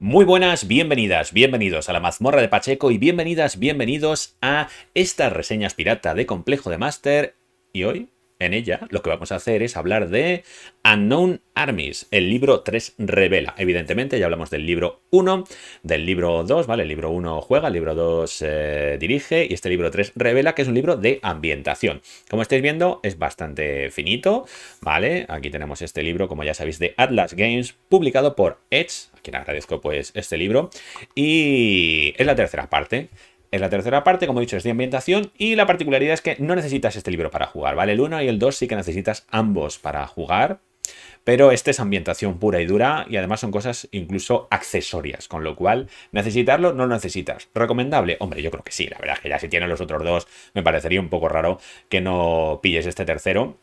Muy buenas, bienvenidas, bienvenidos a la mazmorra de Pacheco y bienvenidas, bienvenidos a estas reseñas pirata de Complejo de master Y hoy en ella lo que vamos a hacer es hablar de Unknown Armies, el libro 3 revela. Evidentemente ya hablamos del libro 1, del libro 2, ¿vale? El libro 1 juega, el libro 2 eh, dirige y este libro 3 revela que es un libro de ambientación. Como estáis viendo es bastante finito, ¿vale? Aquí tenemos este libro, como ya sabéis, de Atlas Games, publicado por Edge, a quien agradezco pues este libro, y es la tercera parte. Es la tercera parte, como he dicho, es de ambientación y la particularidad es que no necesitas este libro para jugar, ¿vale? El 1 y el 2 sí que necesitas ambos para jugar, pero este es ambientación pura y dura y además son cosas incluso accesorias, con lo cual necesitarlo no lo necesitas. ¿Recomendable? Hombre, yo creo que sí, la verdad es que ya si tienes los otros dos me parecería un poco raro que no pilles este tercero.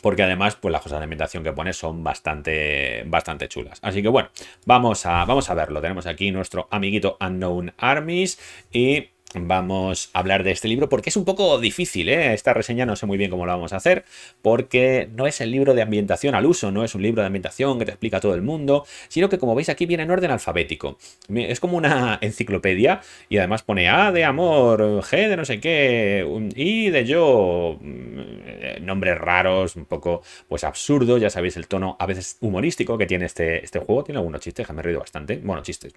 Porque además, pues las cosas de ambientación que pone son bastante, bastante chulas. Así que bueno, vamos a, vamos a verlo. Tenemos aquí nuestro amiguito Unknown Armies. Y vamos a hablar de este libro porque es un poco difícil, ¿eh? esta reseña no sé muy bien cómo la vamos a hacer porque no es el libro de ambientación al uso, no es un libro de ambientación que te explica todo el mundo, sino que como veis aquí viene en orden alfabético, es como una enciclopedia y además pone A de amor, G de no sé qué, I de yo, mm, nombres raros, un poco pues absurdo, ya sabéis el tono a veces humorístico que tiene este, este juego, tiene algunos chistes, me he reído bastante, bueno chistes,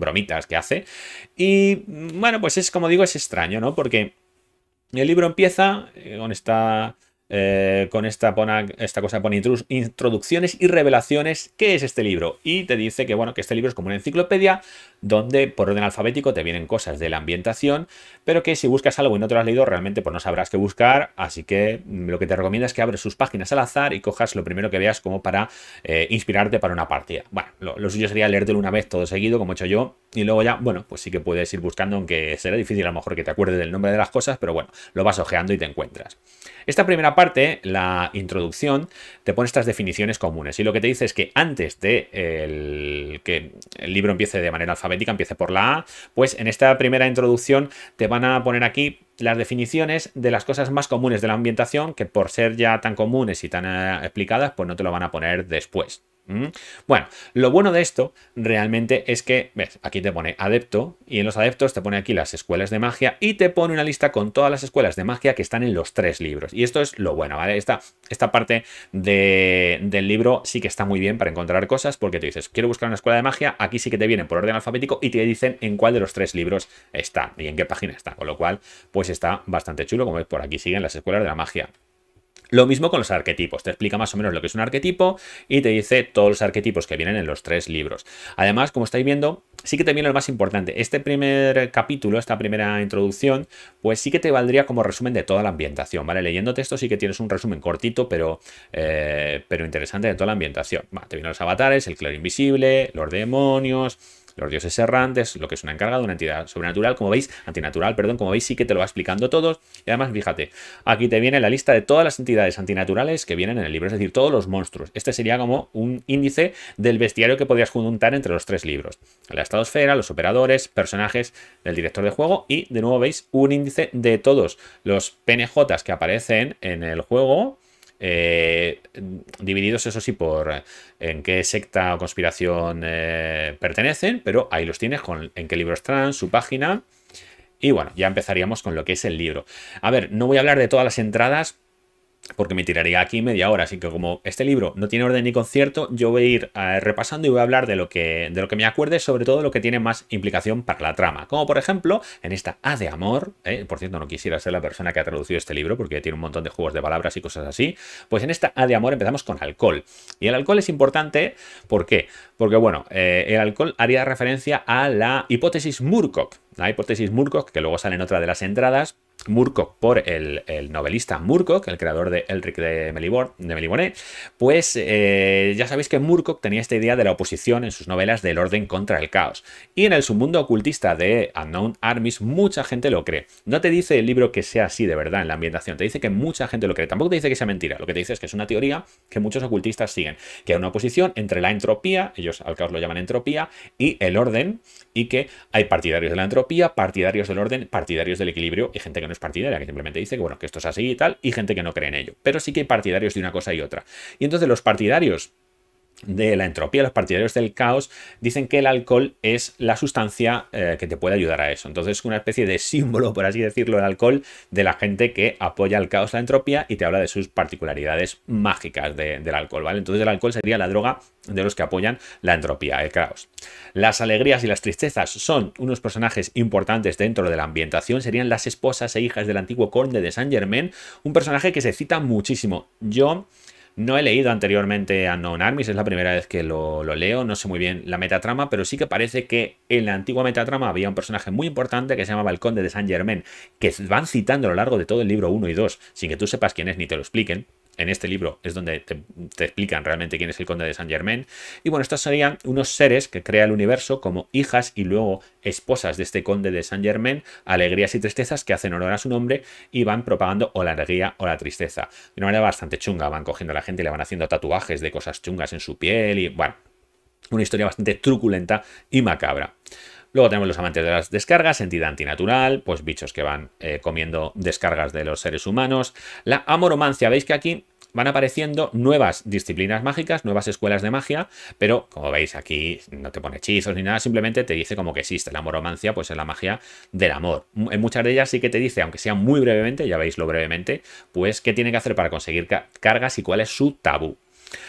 bromitas que hace. Y bueno, pues es como digo, es extraño, ¿no? Porque el libro empieza eh, con esta eh, con esta, esta cosa pone introducciones y revelaciones, ¿qué es este libro? Y te dice que, bueno, que este libro es como una enciclopedia donde por orden alfabético te vienen cosas de la ambientación, pero que si buscas algo y no te lo has leído, realmente pues no sabrás qué buscar, así que mm, lo que te recomiendo es que abres sus páginas al azar y cojas lo primero que veas como para eh, inspirarte para una partida. Bueno, lo, suyo sería leértelo una vez todo seguido, como he hecho yo, y luego ya, bueno, pues sí que puedes ir buscando, aunque será difícil a lo mejor que te acuerdes del nombre de las cosas, pero bueno, lo vas ojeando y te encuentras. Esta primera parte, la introducción, te pone estas definiciones comunes y lo que te dice es que antes de que el libro empiece de manera alfabética, empiece por la A, pues en esta primera introducción te van a poner aquí las definiciones de las cosas más comunes de la ambientación que por ser ya tan comunes y tan eh, explicadas, pues no te lo van a poner después. Mm. Bueno, lo bueno de esto realmente es que, ves, aquí te pone adepto y en los adeptos te pone aquí las escuelas de magia y te pone una lista con todas las escuelas de magia que están en los tres libros. Y esto es lo bueno, ¿vale? Esta, esta parte del libro sí que está muy bien para encontrar cosas porque te dices, quiero buscar una escuela de magia, aquí sí que te vienen por orden alfabético y te dicen en cuál de los tres libros está y en qué página está. Con lo cual, pues está bastante chulo, como ves, por aquí siguen las escuelas de la magia. Lo mismo con los arquetipos, te explica más o menos lo que es un arquetipo y te dice todos los arquetipos que vienen en los tres libros. Además, como estáis viendo, sí que también viene lo más importante. Este primer capítulo, esta primera introducción, pues sí que te valdría como resumen de toda la ambientación, ¿vale? Leyéndote esto sí que tienes un resumen cortito, pero, eh, pero interesante de toda la ambientación. te vienen los avatares, el clero invisible, los demonios los dioses errantes, lo que es una encarga de una entidad sobrenatural, como veis, antinatural, perdón, como veis sí que te lo va explicando todos. Y además, fíjate, aquí te viene la lista de todas las entidades antinaturales que vienen en el libro, es decir, todos los monstruos. Este sería como un índice del bestiario que podrías juntar entre los tres libros. La estadosfera, los operadores, personajes del director de juego y, de nuevo, veis un índice de todos los PNJs que aparecen en el juego eh, divididos eso sí por eh, en qué secta o conspiración eh, pertenecen, pero ahí los tienes en qué libros están, su página. Y bueno, ya empezaríamos con lo que es el libro. A ver, no voy a hablar de todas las entradas porque me tiraría aquí media hora. Así que como este libro no tiene orden ni concierto, yo voy a ir eh, repasando y voy a hablar de lo, que, de lo que me acuerde, sobre todo lo que tiene más implicación para la trama. Como por ejemplo, en esta A de Amor, eh, por cierto, no quisiera ser la persona que ha traducido este libro porque tiene un montón de juegos de palabras y cosas así, pues en esta A de Amor empezamos con alcohol. Y el alcohol es importante, ¿por qué? Porque bueno, eh, el alcohol haría referencia a la hipótesis Murcock. la hipótesis Murcock, que luego sale en otra de las entradas, Murcock por el, novelista Murcock, el creador de Elric de, Melibor, de Meliboné, pues eh, ya sabéis que Murcock tenía esta idea de la oposición en sus novelas del orden contra el caos. Y en el submundo ocultista de Unknown Armies mucha gente lo cree. No te dice el libro que sea así de verdad en la ambientación, te dice que mucha gente lo cree. Tampoco te dice que sea mentira, lo que te dice es que es una teoría que muchos ocultistas siguen, que hay una oposición entre la entropía, ellos al caos lo llaman entropía, y el orden, y que hay partidarios de la entropía, partidarios del orden, partidarios del equilibrio y gente que es partidaria, que simplemente dice que, bueno, que esto es así y tal, y gente que no cree en ello. Pero sí que hay partidarios de una cosa y otra. Y entonces los partidarios de la entropía, los partidarios del caos, dicen que el alcohol es la sustancia eh, que te puede ayudar a eso. Entonces, es una especie de símbolo, por así decirlo, el alcohol de la gente que apoya al caos, la entropía y te habla de sus particularidades mágicas del alcohol, ¿vale? Entonces, el alcohol sería la droga de los que apoyan la entropía, el caos. Las alegrías y las tristezas son unos personajes importantes dentro de la ambientación, serían las esposas e hijas del antiguo conde de Saint Germain, un personaje que se cita muchísimo. John no he leído anteriormente a Known Armis, es la primera vez que lo, lo, leo, no sé muy bien la metatrama, pero sí que parece que en la antigua metatrama había un personaje muy importante que se llamaba el Conde de Saint Germain, que van citando a lo largo de todo el libro 1 y 2, sin que tú sepas quién es ni te lo expliquen en este libro es donde te, explican realmente quién es el conde de Saint Germain. Y bueno, estos serían unos seres que crea el universo como hijas y luego esposas de este conde de Saint Germain, alegrías y tristezas que hacen honor a su nombre y van propagando o la alegría o la tristeza. De una manera bastante chunga, van cogiendo a la gente y le van haciendo tatuajes de cosas chungas en su piel y bueno, una historia bastante truculenta y macabra. Luego tenemos los amantes de las descargas, entidad antinatural, pues bichos que van eh, comiendo descargas de los seres humanos. La amoromancia, veis que aquí van apareciendo nuevas disciplinas mágicas, nuevas escuelas de magia, pero como veis aquí no te pone hechizos ni nada, simplemente te dice como que existe la moromancia, pues es la magia del amor. En muchas de ellas sí que te dice, aunque sea muy brevemente, ya veis lo brevemente, pues qué tiene que hacer para conseguir cargas y cuál es su tabú.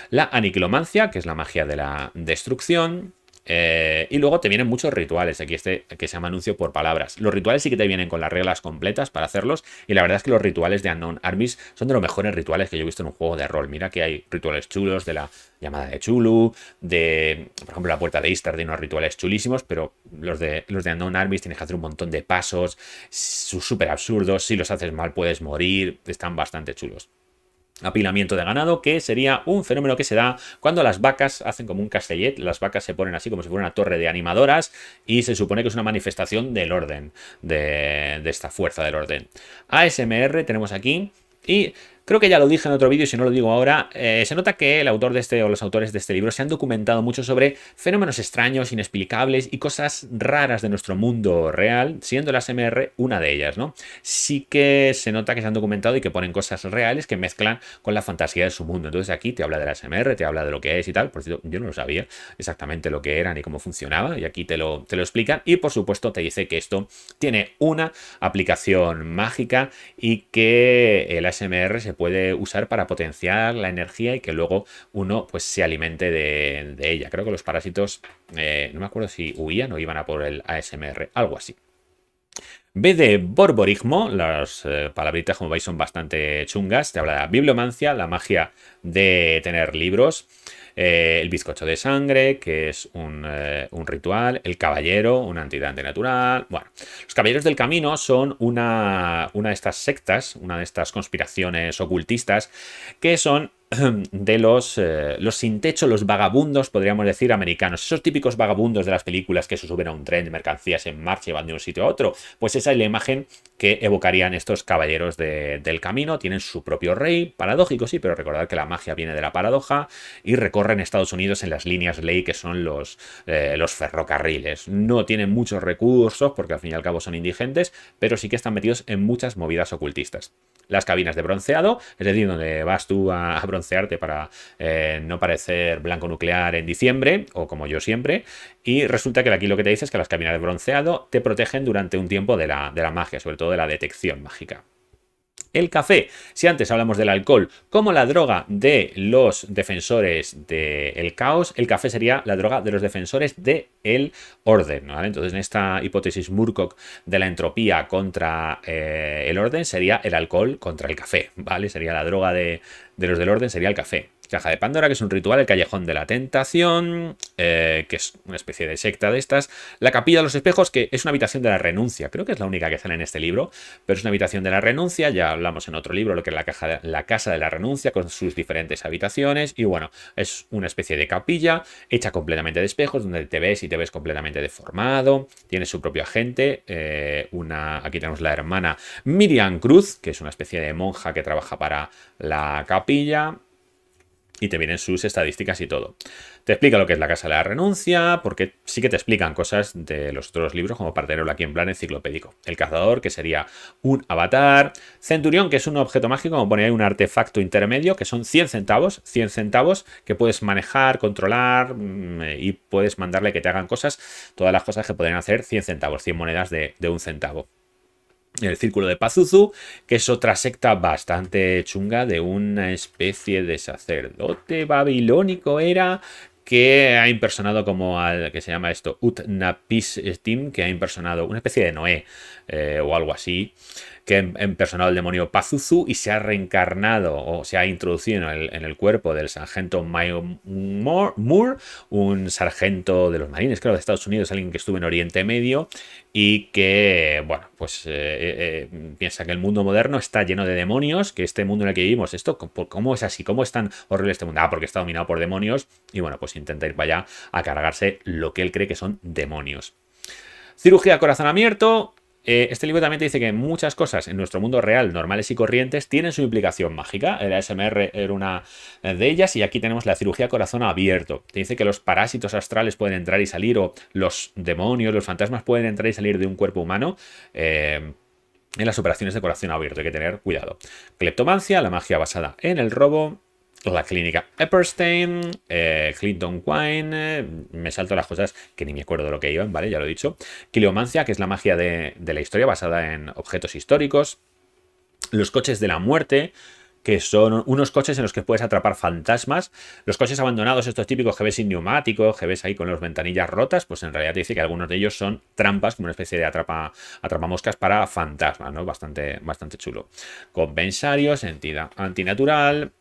La aniquilomancia, que es la magia de la destrucción, eh, y luego te vienen muchos rituales, aquí este que se llama anuncio por palabras. Los rituales sí que te vienen con las reglas completas para hacerlos y la verdad es que los rituales de Unknown Armies son de los mejores rituales que yo he visto en un juego de rol. Mira que hay rituales chulos de la llamada de Chulu, de, por ejemplo, la puerta de Istar tiene unos rituales chulísimos, pero los de, los de Unknown Armies tienes que hacer un montón de pasos, súper absurdos, si los haces mal puedes morir, están bastante chulos apilamiento de ganado, que sería un fenómeno que se da cuando las vacas hacen como un castellet, las vacas se ponen así como si fuera una torre de animadoras y se supone que es una manifestación del orden, de, esta fuerza del orden. ASMR tenemos aquí y Creo que ya lo dije en otro vídeo, si no lo digo ahora, eh, se nota que el autor de este o los autores de este libro se han documentado mucho sobre fenómenos extraños, inexplicables y cosas raras de nuestro mundo real, siendo la SMR una de ellas, ¿no? Sí que se nota que se han documentado y que ponen cosas reales que mezclan con la fantasía de su mundo. Entonces aquí te habla de la SMR, te habla de lo que es y tal. Por cierto, yo no lo sabía exactamente lo que era ni cómo funcionaba y aquí te lo, te lo explican y por supuesto te dice que esto tiene una aplicación mágica y que el SMR se puede puede usar para potenciar la energía y que luego uno pues se alimente de, ella. Creo que los parásitos, eh, no me acuerdo si huían o iban a por el ASMR, algo así. B de borborismo, las eh, palabritas como veis son bastante chungas, te habla de bibliomancia, la magia de tener libros, eh, el bizcocho de sangre, que es eh, un, ritual, el caballero, una entidad antinatural. Bueno, los caballeros del camino son una, una de estas sectas, una de estas conspiraciones ocultistas, que son de los, eh, los sin techo, los vagabundos, podríamos decir, americanos. Esos típicos vagabundos de las películas que se suben a un tren de mercancías en marcha y van de un sitio a otro. Pues esa es la imagen que evocarían estos caballeros del camino. Tienen su propio rey, paradójico, sí, pero recordad que la magia viene de la paradoja y recorren Estados Unidos en las líneas ley que son los, eh, los ferrocarriles. No tienen muchos recursos porque al fin y al cabo son indigentes, pero sí que están metidos en muchas movidas ocultistas. Las cabinas de bronceado, es decir, donde vas tú a broncear broncearte para eh, no parecer blanco nuclear en diciembre, o como yo siempre. Y resulta que aquí lo que te dice es que las cabinas de bronceado te protegen durante un tiempo de la magia, sobre todo de la detección mágica el café. Si antes hablamos del alcohol como la droga de los defensores del caos, el café sería la droga de los defensores del orden. Entonces, en esta hipótesis Murcock de la entropía contra eh, el orden, sería el alcohol contra el café. ¿vale? Sería la droga de los del orden, sería el café. Caja de Pandora, que es un ritual, el Callejón de la Tentación, eh, que es una especie de secta de estas, la Capilla de los Espejos, que es una habitación de la renuncia, creo que es la única que sale en este libro, pero es una habitación de la renuncia, ya hablamos en otro libro, lo que es la, Casa de la Renuncia, con sus diferentes habitaciones, y bueno, es una especie de capilla hecha completamente de espejos, donde te ves y te ves completamente deformado, tiene su propio agente, eh, una, aquí tenemos la hermana Miriam Cruz, que es una especie de monja que trabaja para la capilla, y te vienen sus estadísticas y todo. Te explica lo que es la casa de la renuncia, porque sí que te explican cosas de los otros libros, como para tenerlo aquí en plan enciclopédico. El cazador, que sería un avatar. Centurión, que es un objeto mágico, como pone ahí un artefacto intermedio, que son 100 centavos, 100 centavos que puedes manejar, controlar mm, y puedes mandarle que te hagan cosas, todas las cosas que pueden hacer 100 centavos, 100 monedas de, de un centavo el círculo de Pazuzu, que es otra secta bastante chunga de una especie de sacerdote babilónico era que ha impersonado como al que se llama esto Utnapis Steam, que ha impersonado una especie de Noé eh, o algo así que personal el demonio Pazuzu y se ha reencarnado o se ha introducido en el, cuerpo del sargento Mayo Moore, un sargento de los marines, creo, de Estados Unidos, alguien que estuvo en Oriente Medio y que, bueno, pues eh, eh, eh, piensa que el mundo moderno está lleno de demonios, que este mundo en el que vivimos, esto, ¿cómo es así? ¿Cómo es tan horrible este mundo? Ah, porque está dominado por demonios y, bueno, pues intenta ir para allá a cargarse lo que él cree que son demonios. Cirugía corazón abierto, eh, este libro también te dice que muchas cosas en nuestro mundo real, normales y corrientes, tienen su implicación mágica. El ASMR era una de ellas y aquí tenemos la cirugía corazón abierto. Te dice que los parásitos astrales pueden entrar y salir o los demonios, los fantasmas pueden entrar y salir de un cuerpo humano. Eh, en las operaciones de corazón abierto hay que tener cuidado. Cleptomancia, la magia basada en el robo, la clínica Epperstein, eh, Clinton Quine, eh, me salto las cosas que ni me acuerdo de lo que iban, ¿vale? Ya lo he dicho. Quileomancia, que es la magia de, la historia basada en objetos históricos. Los coches de la muerte, que son unos coches en los que puedes atrapar fantasmas. Los coches abandonados, estos típicos que ves sin neumáticos, que ves ahí con las ventanillas rotas, pues en realidad te dice que algunos de ellos son trampas, como una especie de atrapa, atrapamoscas para fantasmas, ¿no? Bastante, bastante chulo. Compensarios, entidad antinatural,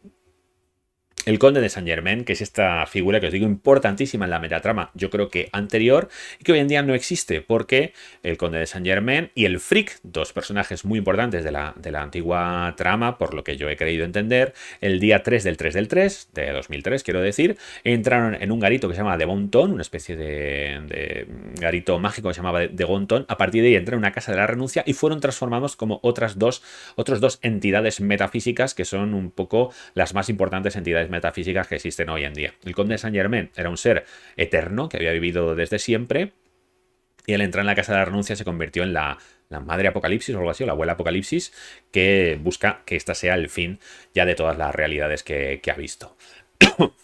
el conde de Saint Germain, que es esta figura que os digo importantísima en la metatrama, yo creo que anterior, y que hoy en día no existe, porque el conde de Saint Germain y el Frick, dos personajes muy importantes de la, de la antigua trama, por lo que yo he creído entender, el día 3 del 3 del 3, de 2003 quiero decir, entraron en un garito que se llama de Bonton, una especie de, de, garito mágico que se llamaba de Bonton, a partir de ahí entraron en una casa de la renuncia y fueron transformados como otras dos, otros dos entidades metafísicas que son un poco las más importantes entidades metafísicas que existen hoy en día. El conde Saint Germain era un ser eterno que había vivido desde siempre y al entrar en la casa de la renuncia se convirtió en la, la madre apocalipsis o algo así, o la abuela apocalipsis, que busca que esta sea el fin ya de todas las realidades que ha visto.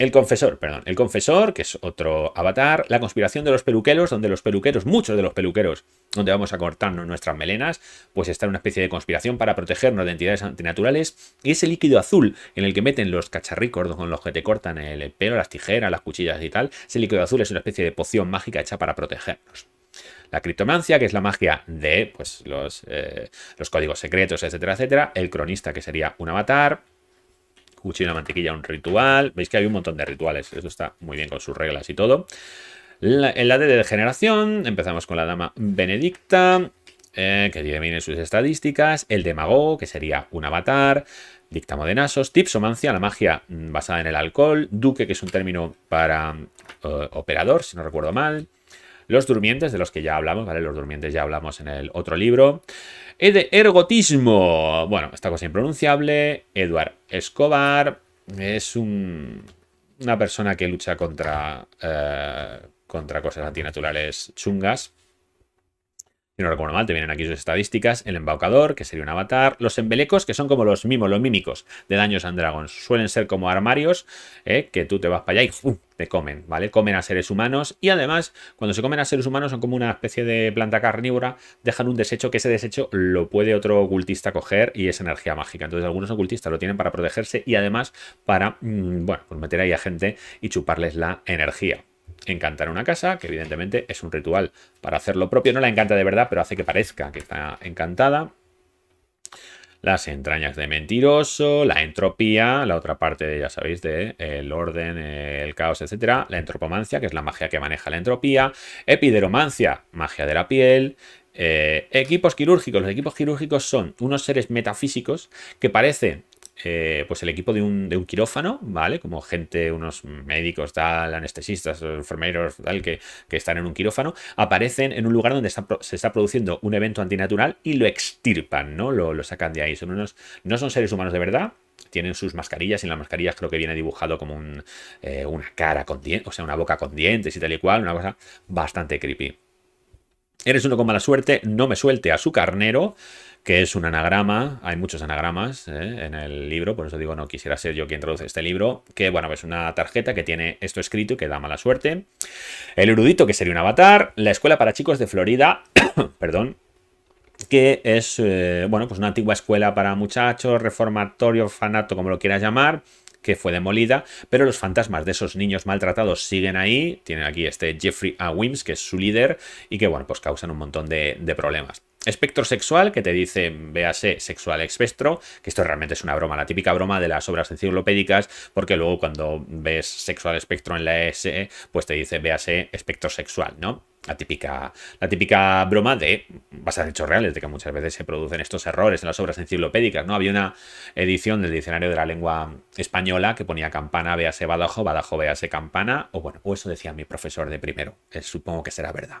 El confesor, perdón, el confesor, que es otro avatar, la conspiración de los peluqueros, donde los peluqueros, muchos de los peluqueros, donde vamos a cortarnos nuestras melenas, pues está en una especie de conspiración para protegernos de entidades antinaturales, y ese líquido azul en el que meten los cacharricos con los que te cortan el pelo, las tijeras, las cuchillas y tal, ese líquido azul es una especie de poción mágica hecha para protegernos la criptomancia, que es la magia de pues, los, eh, los códigos secretos, etcétera, etcétera, el cronista, que sería un avatar, cuchillo mantequilla, un ritual. Veis que hay un montón de rituales. esto está muy bien con sus reglas y todo. en la de degeneración, empezamos con la dama benedicta, eh, que viene sus estadísticas. El demagogo, que sería un avatar. Dictamo de Nasos, Tipsomancia, la magia mm, basada en el alcohol, Duque, que es un término para eh, operador, si no recuerdo mal, Los Durmientes, de los que ya hablamos, ¿vale? Los Durmientes ya hablamos en el otro libro, e de ergotismo. Bueno, esta cosa impronunciable. Eduard Escobar es una persona que lucha contra, eh, contra cosas antinaturales chungas no recuerdo mal, te vienen aquí sus estadísticas, el embaucador, que sería un avatar, los embelecos, que son como los mimos, los mímicos de Daños and Dragons. Suelen ser como armarios, eh, que tú te vas para allá y te comen, ¿vale? Comen a seres humanos y además, cuando se comen a seres humanos son como una especie de planta carnívora, dejan un desecho que ese desecho lo puede otro ocultista coger y es energía mágica. Entonces algunos ocultistas lo tienen para protegerse y además para, mm, bueno, pues meter ahí a gente y chuparles la energía encantar una casa, que evidentemente es un ritual para hacerlo propio. No la encanta de verdad, pero hace que parezca que está encantada. Las entrañas de mentiroso, la entropía, la otra parte, ya sabéis, de el orden, el caos, etcétera. La entropomancia, que es la magia que maneja la entropía. Epideromancia, magia de la piel. Eh, equipos quirúrgicos. Los equipos quirúrgicos son unos seres metafísicos que parecen... Eh, pues el equipo de un, quirófano, ¿vale? Como gente, unos médicos, tal, anestesistas, enfermeros, tal, que, están en un quirófano, aparecen en un lugar donde se está produciendo un evento antinatural y lo extirpan, ¿no? Lo, sacan de ahí. Son unos, no son seres humanos de verdad, tienen sus mascarillas y en las mascarillas creo que viene dibujado como un, eh, una cara con dientes, o sea, una boca con dientes y tal y cual, una cosa bastante creepy. Eres uno con mala suerte, no me suelte a su carnero que es un anagrama, hay muchos anagramas eh, en el libro, por eso digo no quisiera ser yo quien traduce este libro, que bueno, es una tarjeta que tiene esto escrito y que da mala suerte. El erudito, que sería un avatar, la escuela para chicos de Florida, perdón, que es eh, bueno, pues una antigua escuela para muchachos, reformatorio, orfanato, como lo quieras llamar, que fue demolida, pero los fantasmas de esos niños maltratados siguen ahí, tienen aquí este Jeffrey A. Wims, que es su líder, y que bueno, pues causan un montón de problemas espectro sexual, que te dice, véase, sexual espectro, que esto realmente es una broma, la típica broma de las obras enciclopédicas, porque luego cuando ves sexual espectro en la S, pues te dice, véase, espectro sexual, ¿no? La típica, la típica broma de vas en hechos reales, de que muchas veces se producen estos errores en las obras enciclopédicas, ¿no? Había una edición del diccionario de la lengua española que ponía campana, véase badajo, badajo, véase campana, o bueno, o eso decía mi profesor de primero, supongo que será verdad.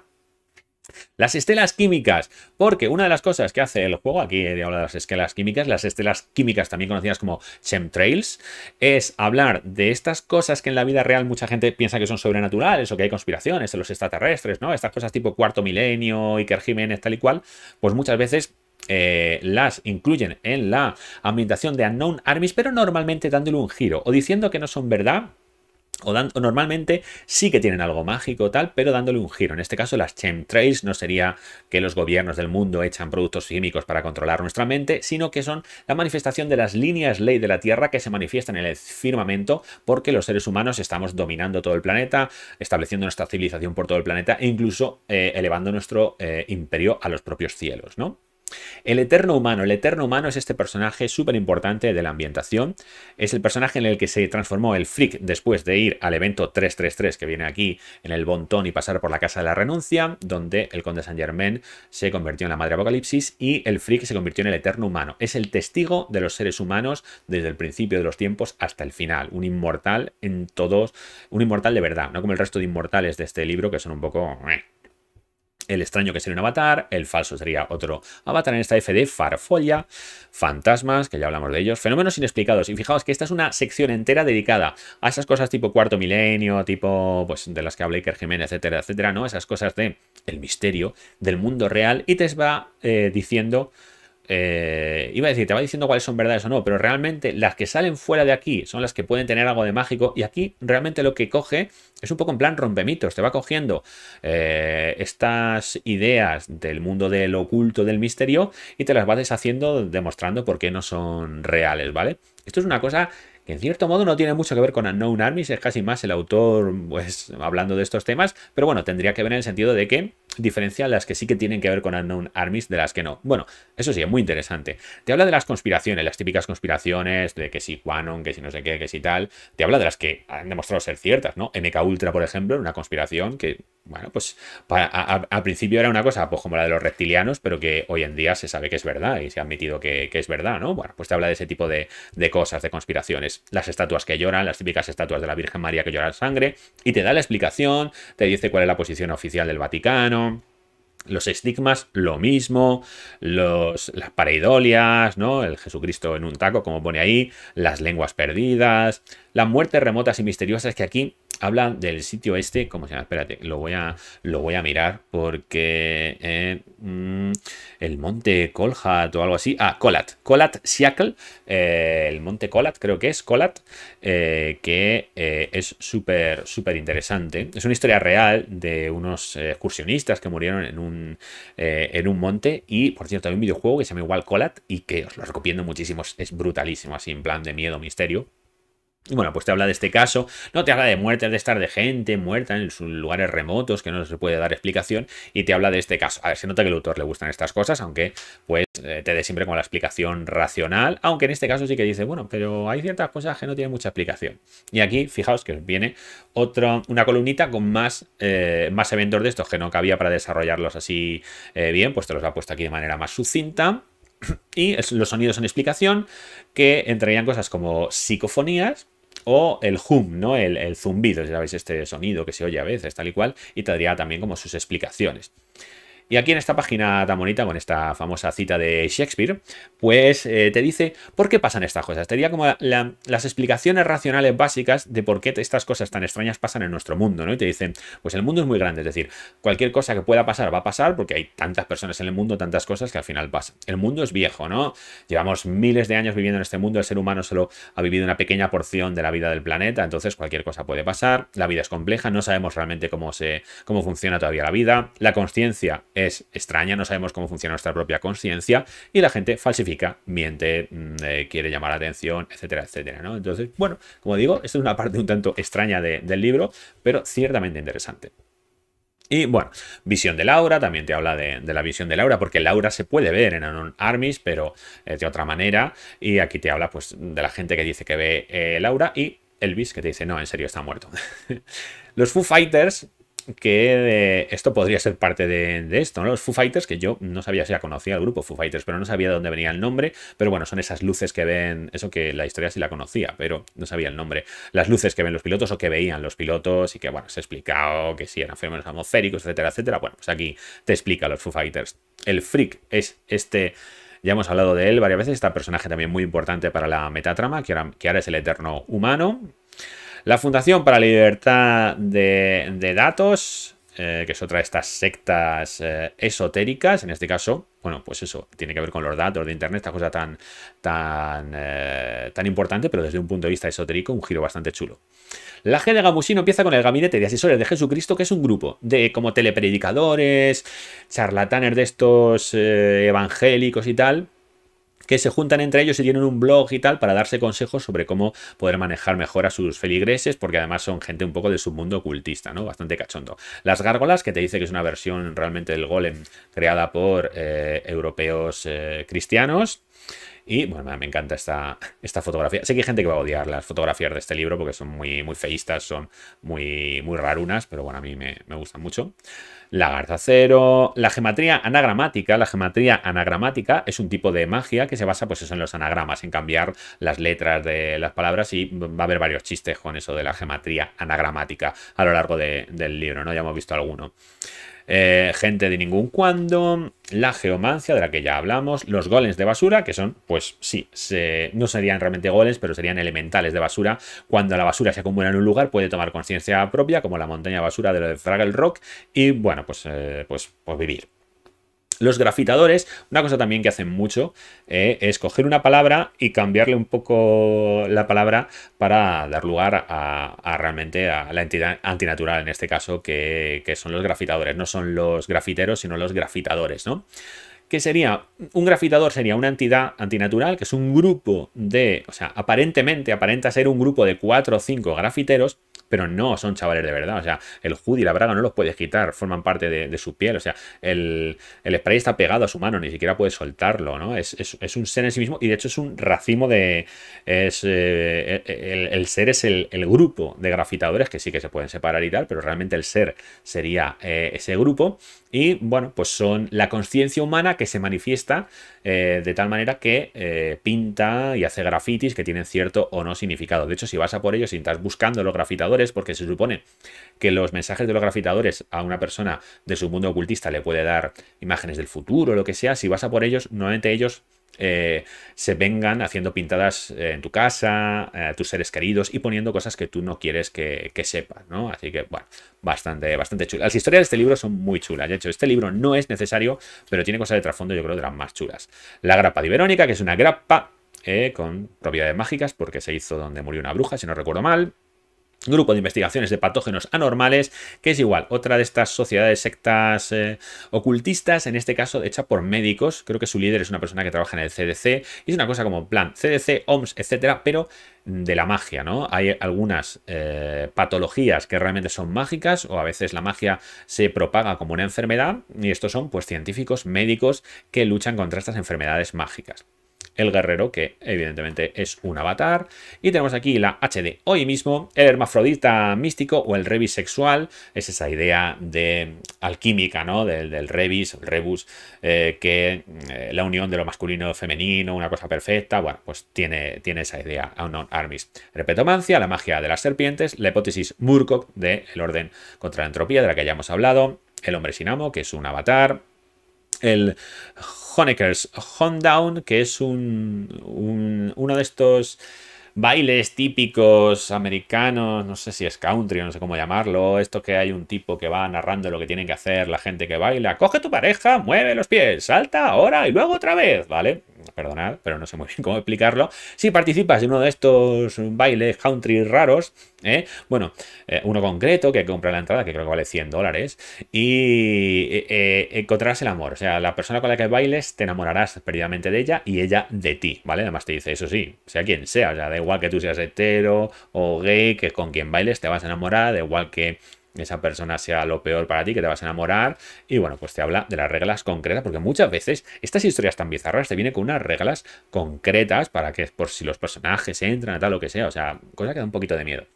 Las estelas químicas, porque una de las cosas que hace el juego, aquí he hablado de las estelas químicas, las estelas químicas también conocidas como chemtrails, es hablar de estas cosas que en la vida real mucha gente piensa que son sobrenaturales o que hay conspiraciones de los extraterrestres, ¿no? Estas cosas tipo cuarto milenio, Iker Jiménez, tal y cual, pues muchas veces eh, las incluyen en la ambientación de Unknown Armies, pero normalmente dándole un giro o diciendo que no son verdad o, normalmente sí que tienen algo mágico tal, pero dándole un giro. En este caso las chemtrails no sería que los gobiernos del mundo echan productos químicos para controlar nuestra mente, sino que son la manifestación de las líneas ley de la Tierra que se manifiestan en el firmamento porque los seres humanos estamos dominando todo el planeta, estableciendo nuestra civilización por todo el planeta e incluso eh, elevando nuestro eh, imperio a los propios cielos, ¿no? El eterno humano. El eterno humano es este personaje súper importante de la ambientación. Es el personaje en el que se transformó el freak después de ir al evento 333 que viene aquí en el Bontón y pasar por la Casa de la Renuncia, donde el conde Saint Germain se convirtió en la Madre Apocalipsis y el freak se convirtió en el eterno humano. Es el testigo de los seres humanos desde el principio de los tiempos hasta el final. Un inmortal en todos, un inmortal de verdad, no como el resto de inmortales de este libro que son un poco... Eh, el extraño que sería un avatar, el falso sería otro avatar en esta F de farfolla, fantasmas, que ya hablamos de ellos, fenómenos inexplicados. Y fijaos que esta es una sección entera dedicada a esas cosas tipo cuarto milenio, tipo pues de las que habla Iker Jiménez, etcétera, etcétera, ¿no? Esas cosas de el misterio del mundo real y te va eh, diciendo eh, iba a decir, te va diciendo cuáles son verdades o no, pero realmente las que salen fuera de aquí son las que pueden tener algo de mágico y aquí realmente lo que coge es un poco en plan rompemitos, te va cogiendo eh, estas ideas del mundo del oculto, del misterio y te las va deshaciendo demostrando por qué no son reales, ¿vale? Esto es una cosa que en cierto modo no tiene mucho que ver con Unknown Armies, es casi más el autor pues hablando de estos temas, pero bueno, tendría que ver en el sentido de que diferencia las que sí que tienen que ver con Unknown Armies de las que no. Bueno, eso sí, es muy interesante. Te habla de las conspiraciones, las típicas conspiraciones de que si Quanon, que si no sé qué, que si tal. Te habla de las que han demostrado ser ciertas, ¿no? MK Ultra, por ejemplo, una conspiración que, bueno, pues al principio era una cosa pues como la de los reptilianos, pero que hoy en día se sabe que es verdad y se ha admitido que, es verdad, ¿no? Bueno, pues te habla de ese tipo de, de cosas, de conspiraciones. Las estatuas que lloran, las típicas estatuas de la Virgen María que lloran sangre, y te da la explicación, te dice cuál es la posición oficial del Vaticano, los estigmas, lo mismo, los, las pareidolias, ¿no? El Jesucristo en un taco, como pone ahí, las lenguas perdidas, las muertes remotas y misteriosas que aquí habla del sitio este, ¿cómo se llama? Espérate, lo voy a, lo voy a mirar porque eh, mm, el monte Colhat o algo así. Ah, Colat, Colat Siakl, eh, el monte Colat creo que es Colat, eh, que es súper, súper interesante. Es una historia real de unos excursionistas que murieron en un, en un monte y, por cierto, hay un videojuego que se llama igual Colat y que os lo recomiendo muchísimo, es brutalísimo, así en plan de miedo, misterio. Y bueno, pues te habla de este caso, no te habla de muertes de estar de gente muerta en lugares remotos que no se puede dar explicación y te habla de este caso. A ver, se nota que al autor le gustan estas cosas, aunque pues eh, te dé siempre con la explicación racional, aunque en este caso sí que dice, bueno, pero hay ciertas cosas que no tienen mucha explicación. Y aquí, fijaos que viene otra, una columnita con más, eh, más eventos de estos que no cabía para desarrollarlos así eh, bien, pues te los ha puesto aquí de manera más sucinta y los sonidos en explicación, que entrarían cosas como psicofonías o el hum, ¿no? El, zumbido, ya veis este sonido que se oye a veces, tal y cual, y tendría también como sus explicaciones. Y aquí en esta página tan bonita, con esta famosa cita de Shakespeare, pues eh, te dice por qué pasan estas cosas. Te diría como las explicaciones racionales básicas de por qué estas cosas tan extrañas pasan en nuestro mundo, ¿no? Y te dicen, pues el mundo es muy grande, es decir, cualquier cosa que pueda pasar va a pasar porque hay tantas personas en el mundo, tantas cosas que al final pasa El mundo es viejo, ¿no? Llevamos miles de años viviendo en este mundo, el ser humano solo ha vivido una pequeña porción de la vida del planeta, entonces cualquier cosa puede pasar, la vida es compleja, no sabemos realmente cómo, se, cómo funciona todavía la vida, la conciencia es extraña, no sabemos cómo funciona nuestra propia conciencia y la gente falsifica, miente, mm, eh, quiere llamar la atención, etcétera, etcétera. Entonces, bueno, como digo, esto es una parte un tanto extraña del libro, pero ciertamente interesante. Y bueno, visión de Laura, también te habla de, la visión de Laura, porque Laura se puede ver en Anon Armis, pero de otra manera. Y aquí te habla pues, de la gente que dice que ve eh, Laura y Elvis, que te dice, no, en serio, está muerto. Los Foo Fighters que eh, esto podría ser parte de, esto, ¿no? Los Foo Fighters, que yo no sabía si ya conocía el grupo Foo Fighters, pero no sabía de dónde venía el nombre, pero bueno, son esas luces que ven, eso que la historia sí la conocía, pero no sabía el nombre, las luces que ven los pilotos o que veían los pilotos y que, bueno, se ha explicado que si eran fenómenos atmosféricos, etcétera, etcétera, bueno, pues aquí te explica los Foo Fighters. El freak es este... Ya hemos hablado de él varias veces, Está personaje también muy importante para la metatrama, que que ahora es el eterno humano, la Fundación para la Libertad de, Datos, eh, que es otra de estas sectas eh, esotéricas, en este caso, bueno, pues eso, tiene que ver con los datos de Internet, esta cosa tan, tan, eh, tan importante, pero desde un punto de vista esotérico, un giro bastante chulo. La G de Gamusino empieza con el Gabinete de Asesores de Jesucristo, que es un grupo de como telepredicadores, charlatanes de estos evangélicos y tal, que se juntan entre ellos y tienen un blog y tal para darse consejos sobre cómo poder manejar mejor a sus feligreses, porque además son gente un poco de su mundo ocultista, ¿no? Bastante cachondo. Las gárgolas, que te dice que es una versión realmente del golem creada por eh, europeos eh, cristianos. Y bueno, me encanta esta, esta fotografía. Sé que hay gente que va a odiar las fotografías de este libro porque son muy, muy feístas, son muy, muy rarunas, pero bueno, a mí me, me gustan mucho. La garza cero, la geometría anagramática. La geometría anagramática es un tipo de magia que se basa pues eso, en los anagramas, en cambiar las letras de las palabras y va a haber varios chistes con eso de la geometría anagramática a lo largo del libro, ¿no? Ya hemos visto alguno. Eh, gente de ningún cuando, la geomancia de la que ya hablamos, los golems de basura, que son, pues sí, no serían realmente golems, pero serían elementales de basura. Cuando la basura se acumula en un lugar puede tomar conciencia propia, como la montaña de basura de lo de Fraggle Rock, y bueno, pues, eh, pues, pues, vivir. Los grafitadores, una cosa también que hacen mucho, eh, es coger una palabra y cambiarle un poco la palabra para dar lugar a, realmente a la entidad antinatural, en este caso, que, son los grafitadores. No son los grafiteros, sino los grafitadores, ¿no? ¿Qué sería? Un grafitador sería una entidad antinatural, que es un grupo de, o sea, aparentemente aparenta ser un grupo de cuatro o cinco grafiteros pero no son chavales de verdad. O sea, el hoodie y la braga no los puedes quitar, forman parte de, su piel. O sea, el, spray está pegado a su mano, ni siquiera puedes soltarlo, ¿no? Es, un ser en sí mismo y de hecho es un racimo de. Eh, eh, el, ser es el, grupo de grafitadores que sí que se pueden separar y tal, pero realmente el ser sería eh, ese grupo. Y bueno, pues son la conciencia humana que se manifiesta de tal manera que pinta y hace grafitis que tienen cierto o no significado. De hecho, si vas a por ellos, si estás buscando los grafitadores, porque se supone que los mensajes de los grafitadores a una persona de su mundo ocultista le puede dar imágenes del futuro, lo que sea, si vas a por ellos, normalmente ellos eh, se vengan haciendo pintadas eh, en tu casa, eh, a tus seres queridos y poniendo cosas que tú no quieres que, que sepan, ¿no? Así que, bueno, bastante, bastante chula. Las historias de este libro son muy chulas. De hecho, este libro no es necesario, pero tiene cosas de trasfondo, yo creo, de las más chulas. La grapa de Verónica, que es una grapa con propiedades mágicas, porque se hizo donde murió una bruja, si no recuerdo mal. Grupo de Investigaciones de Patógenos Anormales, que es igual, otra de estas sociedades, sectas eh, ocultistas, en este caso hecha por médicos, creo que su líder es una persona que trabaja en el CDC, y es una cosa como plan CDC, OMS, etcétera, pero de la magia, ¿no? Hay algunas eh, patologías que realmente son mágicas o a veces la magia se propaga como una enfermedad y estos son pues científicos, médicos que luchan contra estas enfermedades mágicas el guerrero, que evidentemente es un avatar. Y tenemos aquí la HD hoy mismo, el hermafrodita místico o el revis sexual, es esa idea de mm, alquímica, ¿no? Del, del rebus, eh, que mm, eh, la unión de lo masculino y femenino, una cosa perfecta, bueno, pues tiene, tiene esa idea, Unknown Armies. Repetomancia, la magia de las serpientes, la hipótesis Murcock del el orden contra la entropía, de la que ya hemos hablado, el hombre sin amo, que es un avatar, el Honeckers Down, que es un, uno de estos bailes típicos americanos, no sé si es country, o no sé cómo llamarlo, esto que hay un tipo que va narrando lo que tienen que hacer la gente que baila, coge tu pareja, mueve los pies, salta ahora y luego otra vez, ¿vale? perdonad, pero no sé muy bien cómo explicarlo. Si participas en uno de estos bailes country raros, ¿eh? bueno, eh, uno concreto que compra la entrada, que creo que vale 100 dólares, y eh, encontrarás el amor. O sea, la persona con la que bailes te enamorarás perdidamente de ella y ella de ti, ¿vale? Además te dice, eso sí, sea quien sea, o sea, da igual que tú seas hetero o gay, que con quien bailes te vas a enamorar, da igual que esa persona sea lo peor para ti, que te vas a enamorar. Y bueno, pues te habla de las reglas concretas, porque muchas veces estas historias tan bizarras te vienen con unas reglas concretas para que por si los personajes entran, tal, lo que sea. O sea, cosa que da un poquito de miedo.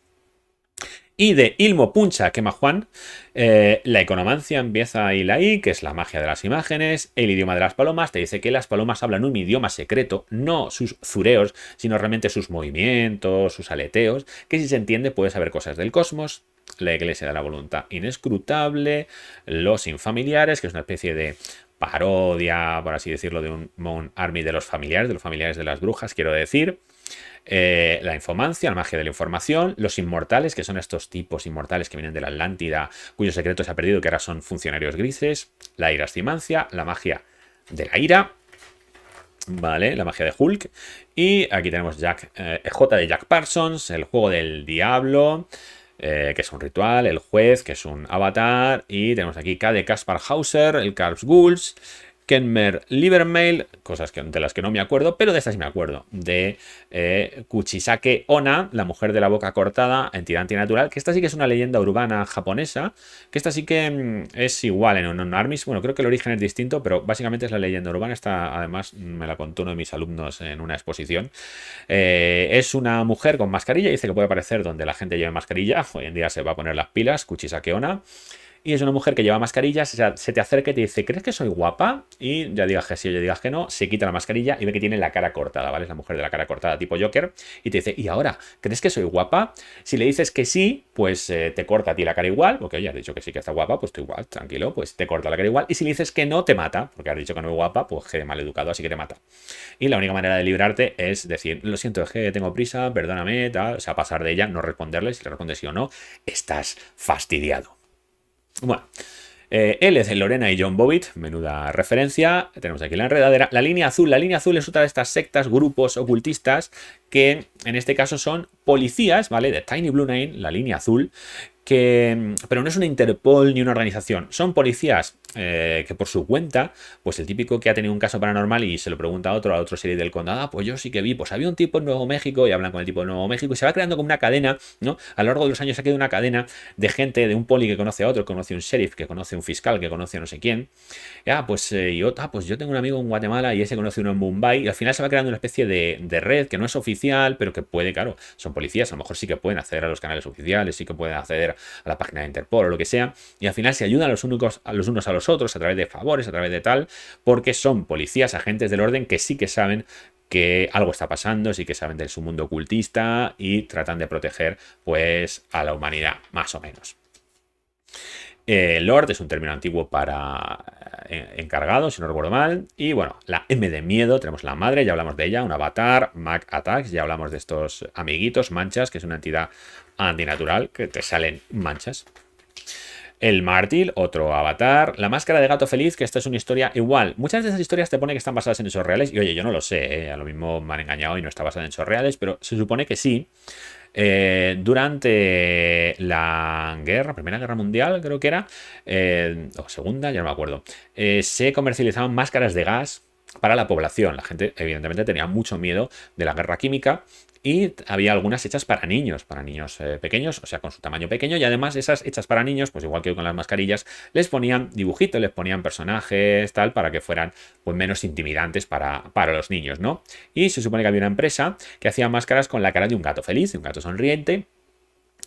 Y de Ilmo Puncha Quema Juan, eh, la economancia empieza ahí, la I, que es la magia de las imágenes, el idioma de las palomas, te dice que las palomas hablan un idioma secreto, no sus zureos, sino realmente sus movimientos, sus aleteos, que si se entiende puede saber cosas del cosmos, la Iglesia de la Voluntad Inescrutable, Los Infamiliares, que es una especie de parodia, por así decirlo, de un Army de los familiares, de los familiares de las brujas, quiero decir. Eh, la infomancia, la magia de la información, los inmortales, que son estos tipos inmortales que vienen de la Atlántida, cuyo secreto se ha perdido, que ahora son funcionarios grises, la Irastimancia, la magia de la ira, Vale, la magia de Hulk. Y aquí tenemos Jack, eh, J de Jack Parsons, el juego del diablo, eh, que es un ritual, el juez, que es un avatar, y tenemos aquí K de Kaspar Hauser, el Karls Ghouls, Kenmer Livermail, cosas que, de las que no me acuerdo, pero de estas sí me acuerdo, de eh, Kuchisake Ona, la mujer de la boca cortada, entidad antinatural, que esta sí que es una leyenda urbana japonesa, que esta sí que mm, es igual en un Armis. bueno, creo que el origen es distinto, pero básicamente es la leyenda urbana, esta además me la contó uno de mis alumnos en una exposición. Eh, es una mujer con mascarilla, dice que puede aparecer donde la gente lleve mascarilla, hoy en día se va a poner las pilas, Kuchisake Ona y es una mujer que lleva mascarillas, se te acerca y te dice, ¿crees que soy guapa? Y ya digas que sí o ya digas que no, se quita la mascarilla y ve que tiene la cara cortada, ¿vale? Es la mujer de la cara cortada tipo Joker, y te dice, ¿y ahora? ¿Crees que soy guapa? Si le dices que sí, pues eh, te corta a ti la cara igual, porque oye, has dicho que sí que está guapa, pues tú igual, tranquilo, pues te corta la cara igual, y si le dices que no, te mata, porque has dicho que no es guapa, pues que mal educado, así que te mata. Y la única manera de librarte es decir, lo siento, es que tengo prisa, perdóname, tal, o sea, pasar de ella, no responderle, si le respondes sí o no, estás fastidiado. Bueno. Eh, él es el Lorena y John Bobbitt, menuda referencia. Tenemos aquí la enredadera. La línea azul, la línea azul es otra de estas sectas, grupos ocultistas que en este caso son policías, ¿vale? De Tiny Blue Nine, la línea azul, que, mm, pero no es una Interpol ni una organización, son policías eh, que por su cuenta, pues el típico que ha tenido un caso paranormal y se lo pregunta a otro, a otro serie del condado, ah, pues yo sí que vi, pues había un tipo en Nuevo México y hablan con el tipo de Nuevo México y se va creando como una cadena, ¿no? A lo largo de los años se ha quedado una cadena de gente, de un poli que conoce a otro, que conoce a un sheriff, que conoce a un fiscal, que conoce a no sé quién, ya, ah, pues, eh, y otra, ah, pues yo tengo un amigo en Guatemala y ese conoce uno en Mumbai y al final se va creando una especie de, de red que no es oficial, pero que puede, claro, son policías, a lo mejor sí que pueden acceder a los canales oficiales, sí que pueden acceder a la página de Interpol o lo que sea, y al final se ayudan los, los unos a los otros a través de favores, a través de tal, porque son policías, agentes del orden que sí que saben que algo está pasando, sí que saben de su mundo ocultista y tratan de proteger pues a la humanidad, más o menos. Eh, Lord es un término antiguo para eh, encargado, si no recuerdo mal. Y bueno, la M de miedo, tenemos la madre, ya hablamos de ella, un avatar, Mac Attacks, ya hablamos de estos amiguitos, manchas, que es una entidad antinatural, que te salen manchas. El mártir, otro avatar. La máscara de gato feliz, que esta es una historia igual. Muchas de esas historias te pone que están basadas en hechos reales. Y oye, yo no lo sé, ¿eh? a lo mismo me han engañado y no está basada en hechos reales, pero se supone que sí. Eh, durante la guerra, Primera Guerra Mundial, creo que era, eh, o Segunda, ya no me acuerdo, eh, se comercializaban máscaras de gas para la población. La gente, evidentemente, tenía mucho miedo de la guerra química y había algunas hechas para niños, para niños eh, pequeños, o sea, con su tamaño pequeño, y además esas hechas para niños, pues igual que con las mascarillas, les ponían dibujitos, les ponían personajes, tal, para que fueran pues, menos intimidantes para, para los niños, ¿no? Y se supone que había una empresa que hacía máscaras con la cara de un gato feliz, de un gato sonriente,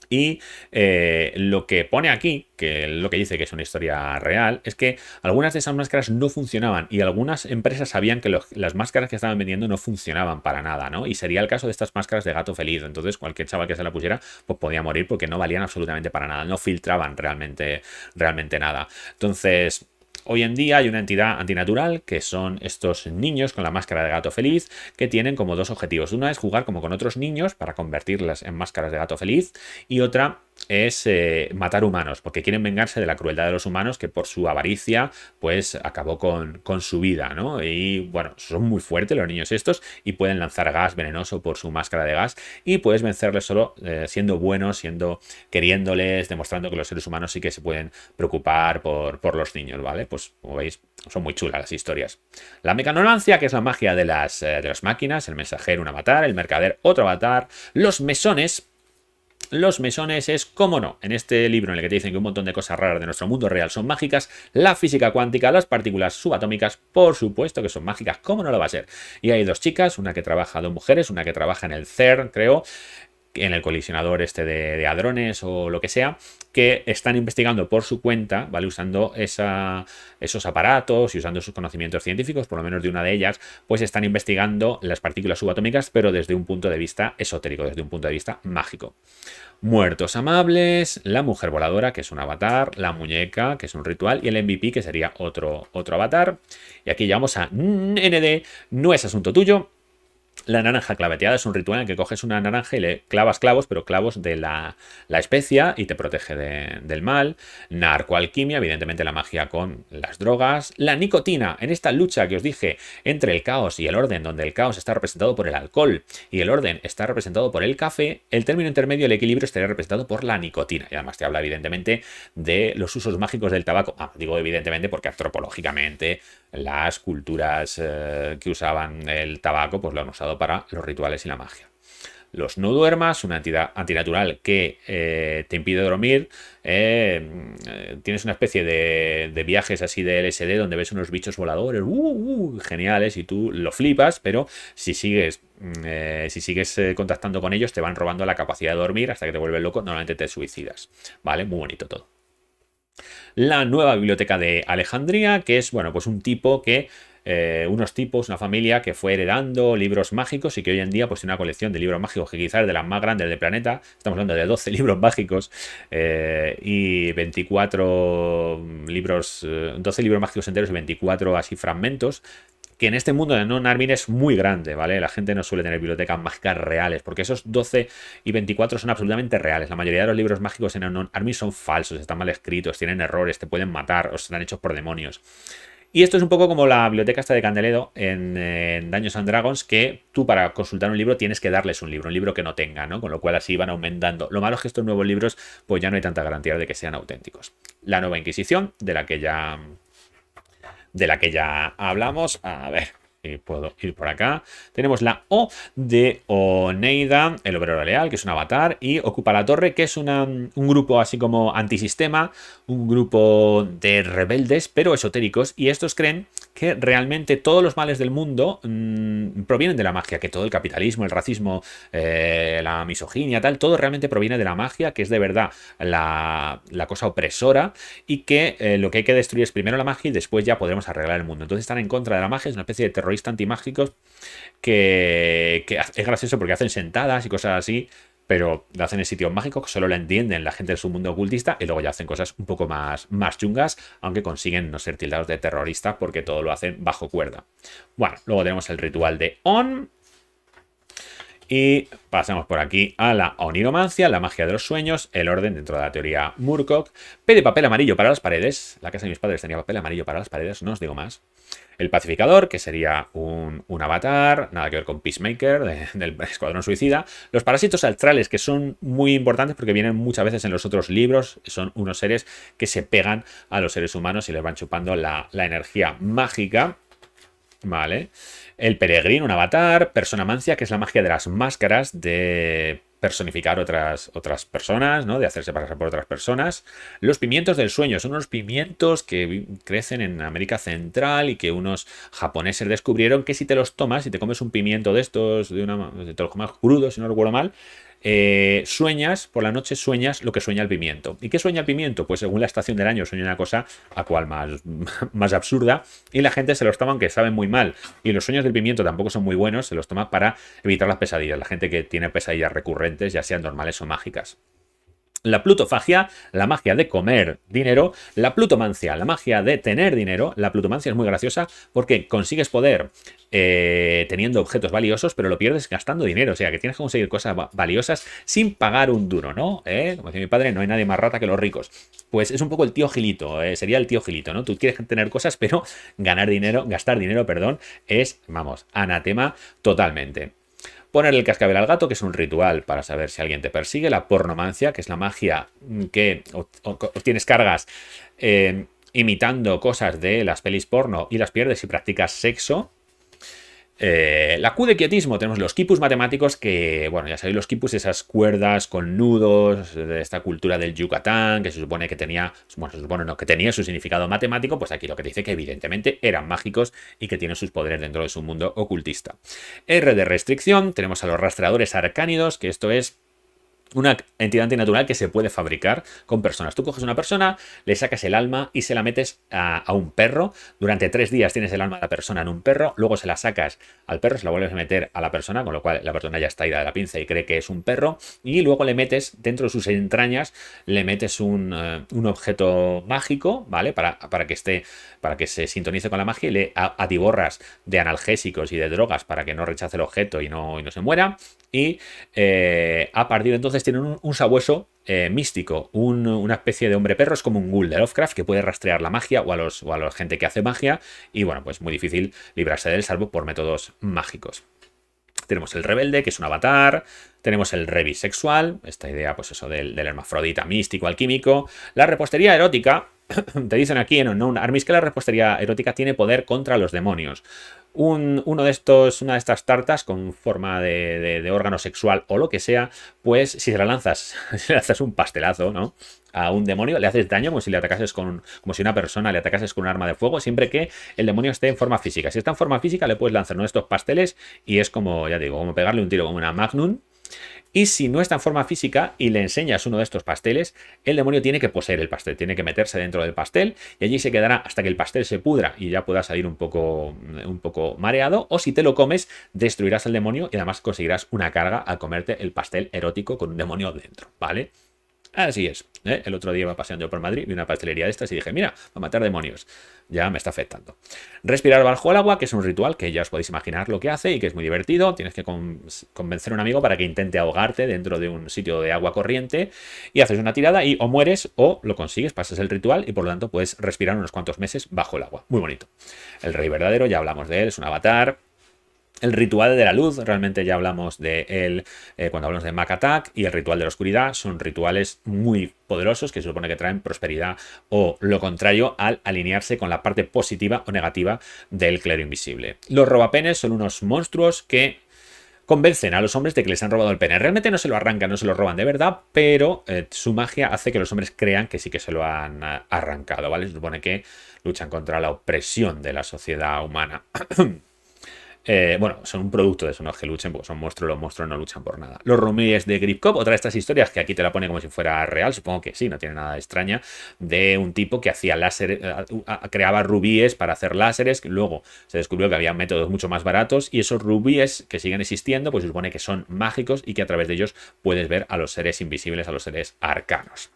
y eh, lo que pone aquí, que lo que dice que es una historia real, es que algunas de esas máscaras no funcionaban y algunas empresas sabían que las máscaras que estaban vendiendo no funcionaban para nada, ¿no? Y sería el caso de estas máscaras de gato feliz. Entonces, cualquier chaval que se la pusiera, pues podía morir porque no valían absolutamente para nada, no filtraban realmente, realmente nada. Entonces, Hoy en día hay una entidad antinatural que son estos niños con la máscara de gato feliz que tienen como dos objetivos. Una es jugar como con otros niños para convertirlas en máscaras de gato feliz y otra es eh, matar humanos, porque quieren vengarse de la crueldad de los humanos que por su avaricia pues acabó con, con su vida, ¿no? Y bueno, son muy fuertes los niños estos y pueden lanzar gas venenoso por su máscara de gas y puedes vencerles solo eh, siendo buenos, siendo queriéndoles, demostrando que los seres humanos sí que se pueden preocupar por, por los niños, ¿vale? Pues como veis, son muy chulas las historias. La mecanolancia que es la magia de las, eh, de las máquinas, el mensajero un avatar, el mercader otro avatar, los mesones los mesones es, como no, en este libro en el que te dicen que un montón de cosas raras de nuestro mundo real son mágicas, la física cuántica, las partículas subatómicas, por supuesto que son mágicas, ¿cómo no lo va a ser? Y hay dos chicas, una que trabaja, dos mujeres, una que trabaja en el CERN, creo, en el colisionador este de, de hadrones o lo que sea, que están investigando por su cuenta, ¿vale? Usando esos aparatos y usando sus conocimientos científicos, por lo menos de una de ellas, pues están investigando las partículas subatómicas, pero desde un punto de vista esotérico, desde un punto de vista mágico. Muertos amables, la mujer voladora, que es un avatar, la muñeca, que es un ritual, y el MVP, que sería otro, otro avatar. Y aquí llegamos a ND, no es asunto tuyo, la naranja claveteada es un ritual en que coges una naranja y le clavas clavos, pero clavos de la, especia y te protege del mal. Narcoalquimia, evidentemente la magia con las drogas. La nicotina, en esta lucha que os dije entre el caos y el orden, donde el caos está representado por el alcohol y el orden está representado por el café, el término intermedio, el equilibrio, estaría representado por la nicotina. Y además te habla evidentemente de los usos mágicos del tabaco. Ah, digo evidentemente porque antropológicamente las culturas eh, que usaban el tabaco pues lo han usado para los rituales y la magia. Los no duermas, una entidad antinatural que eh, te impide dormir. Eh, mm, tienes una especie de, viajes así de LSD donde ves unos bichos voladores uh, uh, geniales y tú lo flipas, pero si sigues, mm, eh, si sigues contactando con ellos te van robando la capacidad de dormir hasta que te vuelves loco. Normalmente te suicidas. ¿Vale? Muy bonito todo. La nueva biblioteca de Alejandría, que es, bueno, pues un tipo que eh, unos tipos, una familia que fue heredando libros mágicos y que hoy en día pues tiene una colección de libros mágicos que quizás es de las más grandes del planeta. Estamos hablando de 12 libros mágicos eh, y 24 libros, 12 eh, libros mágicos enteros y 24 así fragmentos que en este mundo de non-armin es muy grande, ¿vale? La gente no suele tener bibliotecas mágicas reales, porque esos 12 y 24 son absolutamente reales. La mayoría de los libros mágicos en non-armin son falsos, están mal escritos, tienen errores, te pueden matar o están hechos por demonios. Y esto es un poco como la biblioteca esta de Candeledo en, Daños and Dragons, que tú para consultar un libro tienes que darles un libro, un libro que no tenga, ¿no? Con lo cual así van aumentando. Lo malo es que estos nuevos libros, pues ya no hay tanta garantía de que sean auténticos. La nueva Inquisición, de la que ya. De la que ya hablamos. A ver, puedo ir por acá. Tenemos la O de Oneida, el obrero leal, que es un avatar, y Ocupa la Torre, que es un grupo así como antisistema, un grupo de rebeldes, pero esotéricos, y estos creen que realmente todos los males del mundo mm, provienen de la magia, que todo el capitalismo, el racismo, eh, la misoginia, tal, todo realmente proviene de la magia, que es de verdad la, cosa opresora y que eh, lo que hay que destruir es primero la magia y después ya podremos arreglar el mundo. Entonces están en contra de la magia, es una especie de terror antimágicos que, es gracioso porque hacen sentadas y cosas así pero lo hacen en sitios mágicos que solo la entienden la gente de su mundo ocultista y luego ya hacen cosas un poco más, más chungas, aunque consiguen no ser tildados de terroristas porque todo lo hacen bajo cuerda. Bueno, luego tenemos el ritual de On, y pasamos por aquí a la oniromancia, la magia de los sueños, el orden dentro de la teoría Murcock, P de papel amarillo para las paredes, la casa de mis padres tenía papel amarillo para las paredes, no os digo más. El pacificador, que sería un, avatar, nada que ver con Peacemaker, del Escuadrón Suicida. Los parásitos astrales, que son muy importantes porque vienen muchas veces en los otros libros, son unos seres que se pegan a los seres humanos y les van chupando la, la energía mágica. ¿Vale? El peregrino, un avatar. Persona mancia, que es la magia de las máscaras, de personificar otras, otras personas, ¿no? De hacerse pasar por otras personas. Los pimientos del sueño son unos pimientos que crecen en América Central y que unos japoneses descubrieron que si te los tomas, si te comes un pimiento de estos, de una, te los comas crudo, si no recuerdo mal, eh, sueñas, por la noche sueñas lo que sueña el pimiento. ¿Y qué sueña el pimiento? Pues según la estación del año sueña una cosa a cual más, absurda y la gente se los toma que saben muy mal. Y los sueños del pimiento tampoco son muy buenos, se los toma para evitar las pesadillas, la gente que tiene pesadillas recurrentes, ya sean normales o mágicas la plutofagia, la magia de comer dinero, la plutomancia, la magia de tener dinero. La plutomancia es muy graciosa porque consigues poder eh, teniendo objetos valiosos, pero lo pierdes gastando dinero. O sea, que tienes que conseguir cosas valiosas sin pagar un duro, ¿no? ¿Eh? Como decía mi padre, no hay nadie más rata que los ricos. Pues es un poco el tío Gilito, eh, sería el tío Gilito, ¿no? Tú quieres tener cosas, pero ganar dinero, gastar dinero, perdón, es, vamos, anatema totalmente. Poner el cascabel al gato, que es un ritual para saber si alguien te persigue. La pornomancia, que es la magia que obtienes cargas eh, imitando cosas de las pelis porno y las pierdes y practicas sexo. Eh, la Q de quietismo, tenemos los quipus matemáticos que, bueno, ya sabéis los quipus, esas cuerdas con nudos de esta cultura del Yucatán, que se supone que tenía, bueno, supone que tenía su significado matemático, pues aquí lo que dice que evidentemente eran mágicos y que tienen sus poderes dentro de su mundo ocultista. R de restricción, tenemos a los rastreadores arcánidos, que esto es una entidad antinatural que se puede fabricar con personas. Tú coges una persona, le sacas el alma y se la metes a, un perro. Durante tres días tienes el alma de la persona en un perro, luego se la sacas al perro, se la vuelves a meter a la persona, con lo cual la persona ya está ida de la pinza y cree que es un perro. Y luego le metes dentro de sus entrañas, le metes un, eh, objeto mágico, ¿vale? Para, para, que esté, para que se sintonice con la magia y le atiborras de analgésicos y de drogas para que no rechace el objeto y no, no se muera. Y eh, a partir de entonces tienen un, sabueso eh, místico, una especie de hombre perro, es como un ghoul de Lovecraft que puede rastrear la magia o a, los, o a la gente que hace magia y bueno, pues muy difícil librarse del salvo por métodos mágicos. Tenemos el rebelde, que es un avatar. Tenemos el sexual. esta idea, pues eso, del, del hermafrodita místico, alquímico. La repostería erótica, Te dicen aquí en Unknown Armies que la repostería erótica tiene poder contra los demonios. uno de estos, una de estas tartas con forma de, órgano sexual o lo que sea, pues si se la lanzas, si le lanzas un pastelazo, A un demonio, le haces daño como si le atacases con. como si una persona le atacases con un arma de fuego, siempre que el demonio esté en forma física. Si está en forma física, le puedes lanzar uno de estos pasteles y es como, ya digo, como pegarle un tiro con una magnum y si no está en forma física y le enseñas uno de estos pasteles, el demonio tiene que poseer el pastel, tiene que meterse dentro del pastel y allí se quedará hasta que el pastel se pudra y ya pueda salir un poco, mm, un poco mareado. O si te lo comes, destruirás al demonio y además conseguirás una carga al comerte el pastel erótico con un demonio dentro, ¿vale? Así es. ¿eh? El otro día iba paseando por Madrid, vi una pastelería de estas y dije, mira, va a matar demonios. Ya me está afectando. Respirar bajo el agua, que es un ritual que ya os podéis imaginar lo que hace y que es muy divertido. Tienes que convencer a un amigo para que intente ahogarte dentro de un sitio de agua corriente y haces una tirada y o mueres o lo consigues, pasas el ritual y por lo tanto puedes respirar unos cuantos meses bajo el agua. Muy bonito. El rey verdadero, ya hablamos de él, es un avatar el ritual de la luz, realmente ya hablamos de él eh, cuando hablamos de Mac Attack, y el ritual de la oscuridad son rituales muy poderosos que se supone que traen prosperidad o lo contrario al alinearse con la parte positiva o negativa del clero invisible. Los robapenes son unos monstruos que convencen a los hombres de que les han robado el pene. Realmente no se lo arrancan, no se lo roban de verdad, pero eh, su magia hace que los hombres crean que sí que se lo han ah, arrancado, ¿vale? Se supone que luchan contra la opresión de la sociedad humana. Eh, bueno, son un producto de eso, no que luchen, porque son monstruos, los monstruos no luchan por nada. Los rubíes de GripCop, otra de estas historias que aquí te la pone como si fuera real, supongo que sí, no tiene nada de extraña, de un tipo que hacía láser, eh, creaba rubíes para hacer láseres, luego se descubrió que había métodos mucho más baratos y esos rubíes que siguen existiendo, pues supone que son mágicos y que a través de ellos puedes ver a los seres invisibles, a los seres arcanos.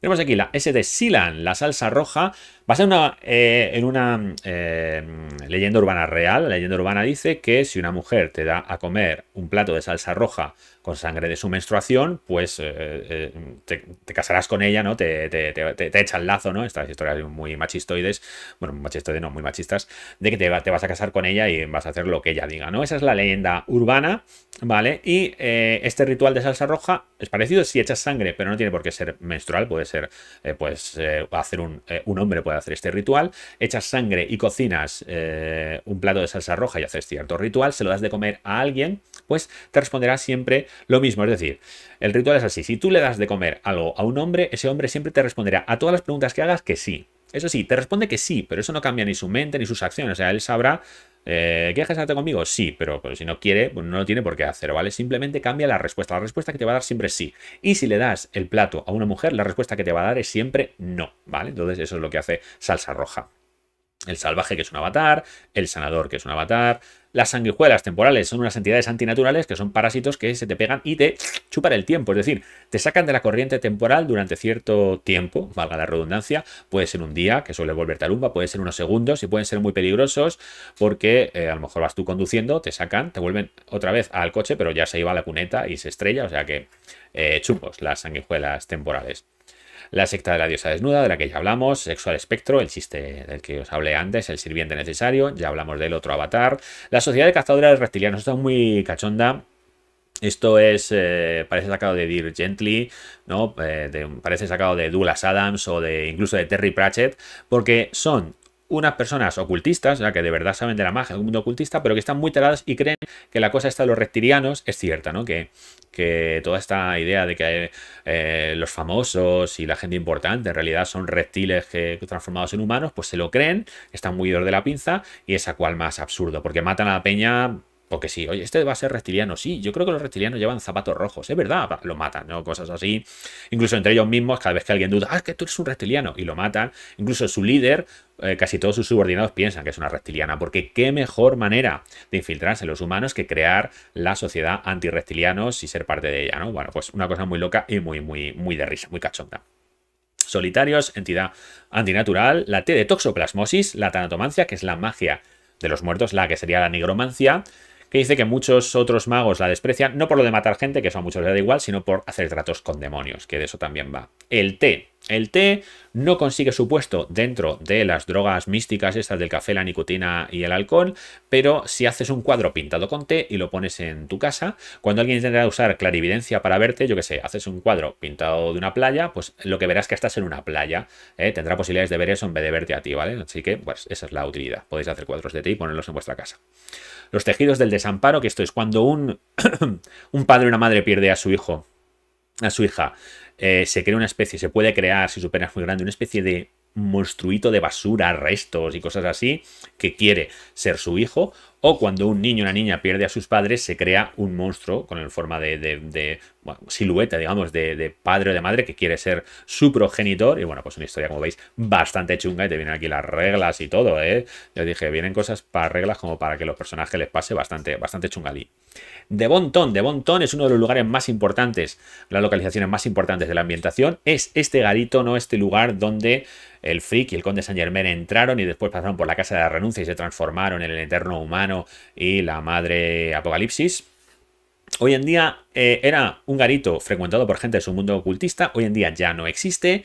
Tenemos aquí la S de Silan, la salsa roja, Basada eh, en una, en eh, una leyenda urbana real, la leyenda urbana dice que si una mujer te da a comer un plato de salsa roja con sangre de su menstruación, pues eh, te, casarás con ella, ¿no? Te, echa el lazo, ¿no? Estas historias muy machistoides, bueno, machistoides no, muy machistas, de que te, vas a casar con ella y vas a hacer lo que ella diga, ¿no? Esa es la leyenda urbana, ¿vale? Y este ritual de salsa roja es parecido si echas sangre, pero no tiene por qué ser menstrual, puede ser, pues, hacer un, un hombre, puede hacer este ritual. Echas sangre y cocinas eh, un plato de salsa roja y haces cierto ritual, se lo das de comer a alguien, pues te responderá siempre lo mismo. Es decir, el ritual es así. Si tú le das de comer algo a un hombre, ese hombre siempre te responderá a todas las preguntas que hagas que sí. Eso sí, te responde que sí, pero eso no cambia ni su mente ni sus acciones. O sea, él sabrá eh, ¿Quieres hacerte conmigo? Sí, pero, pues, si no quiere, pues, no lo tiene por qué hacer, ¿vale? Simplemente cambia la respuesta. La respuesta que te va a dar siempre es sí. Y si le das el plato a una mujer, la respuesta que te va a dar es siempre no, ¿vale? Entonces eso es lo que hace salsa roja. El salvaje, que es un avatar, el sanador, que es un avatar. Las sanguijuelas temporales son unas entidades antinaturales que son parásitos que se te pegan y te chupan el tiempo. Es decir, te sacan de la corriente temporal durante cierto tiempo, valga la redundancia. Puede ser un día, que suele volverte a lumba, puede ser unos segundos y pueden ser muy peligrosos porque eh, a lo mejor vas tú conduciendo, te sacan, te vuelven otra vez al coche, pero ya se iba la cuneta y se estrella. O sea que eh, chupos las sanguijuelas temporales. La secta de la diosa desnuda, de la que ya hablamos, Sexual Espectro, el chiste del que os hablé antes, el sirviente necesario, ya hablamos del otro avatar, la sociedad de cazadores reptilianos, es muy cachonda, esto es, eh, parece sacado de Dear Gently, ¿no? Eh, parece sacado de Douglas Adams o de incluso de Terry Pratchett, porque son unas personas ocultistas, que de verdad saben de la magia, un mundo ocultista, pero que están muy teladas y creen que la cosa está de los reptilianos es cierta, ¿no? Que, que toda esta idea de que eh, los famosos y la gente importante en realidad son reptiles que, transformados en humanos, pues se lo creen, están muy de la pinza y es cual más absurdo, porque matan a la peña que sí, oye, este va a ser reptiliano. Sí, yo creo que los reptilianos llevan zapatos rojos. Es verdad, lo matan, ¿no? Cosas así. Incluso entre ellos mismos, cada vez que alguien duda, ah, que tú eres un reptiliano, y lo matan. Incluso su líder, eh, casi todos sus subordinados piensan que es una reptiliana. Porque qué mejor manera de infiltrarse en los humanos que crear la sociedad antireptilianos y ser parte de ella, ¿no? Bueno, pues una cosa muy loca y muy, muy, muy de risa, muy cachonda solitarios, entidad antinatural, la T de toxoplasmosis, la tanatomancia, que es la magia de los muertos, la que sería la nigromancia, que dice que muchos otros magos la desprecian, no por lo de matar gente, que eso a muchos les da igual, sino por hacer tratos con demonios, que de eso también va. El té. El té no consigue su puesto dentro de las drogas místicas, estas del café, la nicotina y el alcohol, pero si haces un cuadro pintado con té y lo pones en tu casa, cuando alguien intenta usar clarividencia para verte, yo que sé, haces un cuadro pintado de una playa, pues lo que verás que estás en una playa, ¿eh? tendrá posibilidades de ver eso en vez de verte a ti, ¿vale? Así que, pues, esa es la utilidad. Podéis hacer cuadros de té y ponerlos en vuestra casa los tejidos del desamparo, que esto es cuando un, un padre o una madre pierde a su hijo, a su hija, eh, se crea una especie, se puede crear, si su pena es muy grande, una especie de monstruito de basura, restos y cosas así, que quiere ser su hijo, o cuando un niño o una niña pierde a sus padres, se crea un monstruo con el forma de silueta, digamos, de, padre o de madre que quiere ser su progenitor. Y bueno, pues una historia, como veis, bastante chunga. Y te vienen aquí las reglas y todo, ¿eh? Yo dije, vienen cosas para reglas como para que los personajes les pase bastante, bastante chungalí. De Bontón, de Bontón es uno de los lugares más importantes, las localizaciones más importantes de la ambientación. Es este garito, no este lugar donde el Frick y el Conde Saint Germain entraron y después pasaron por la Casa de la Renuncia y se transformaron en el Eterno Humano y la Madre Apocalipsis Hoy en día eh, era un garito frecuentado por gente de su mundo ocultista, hoy en día ya no existe,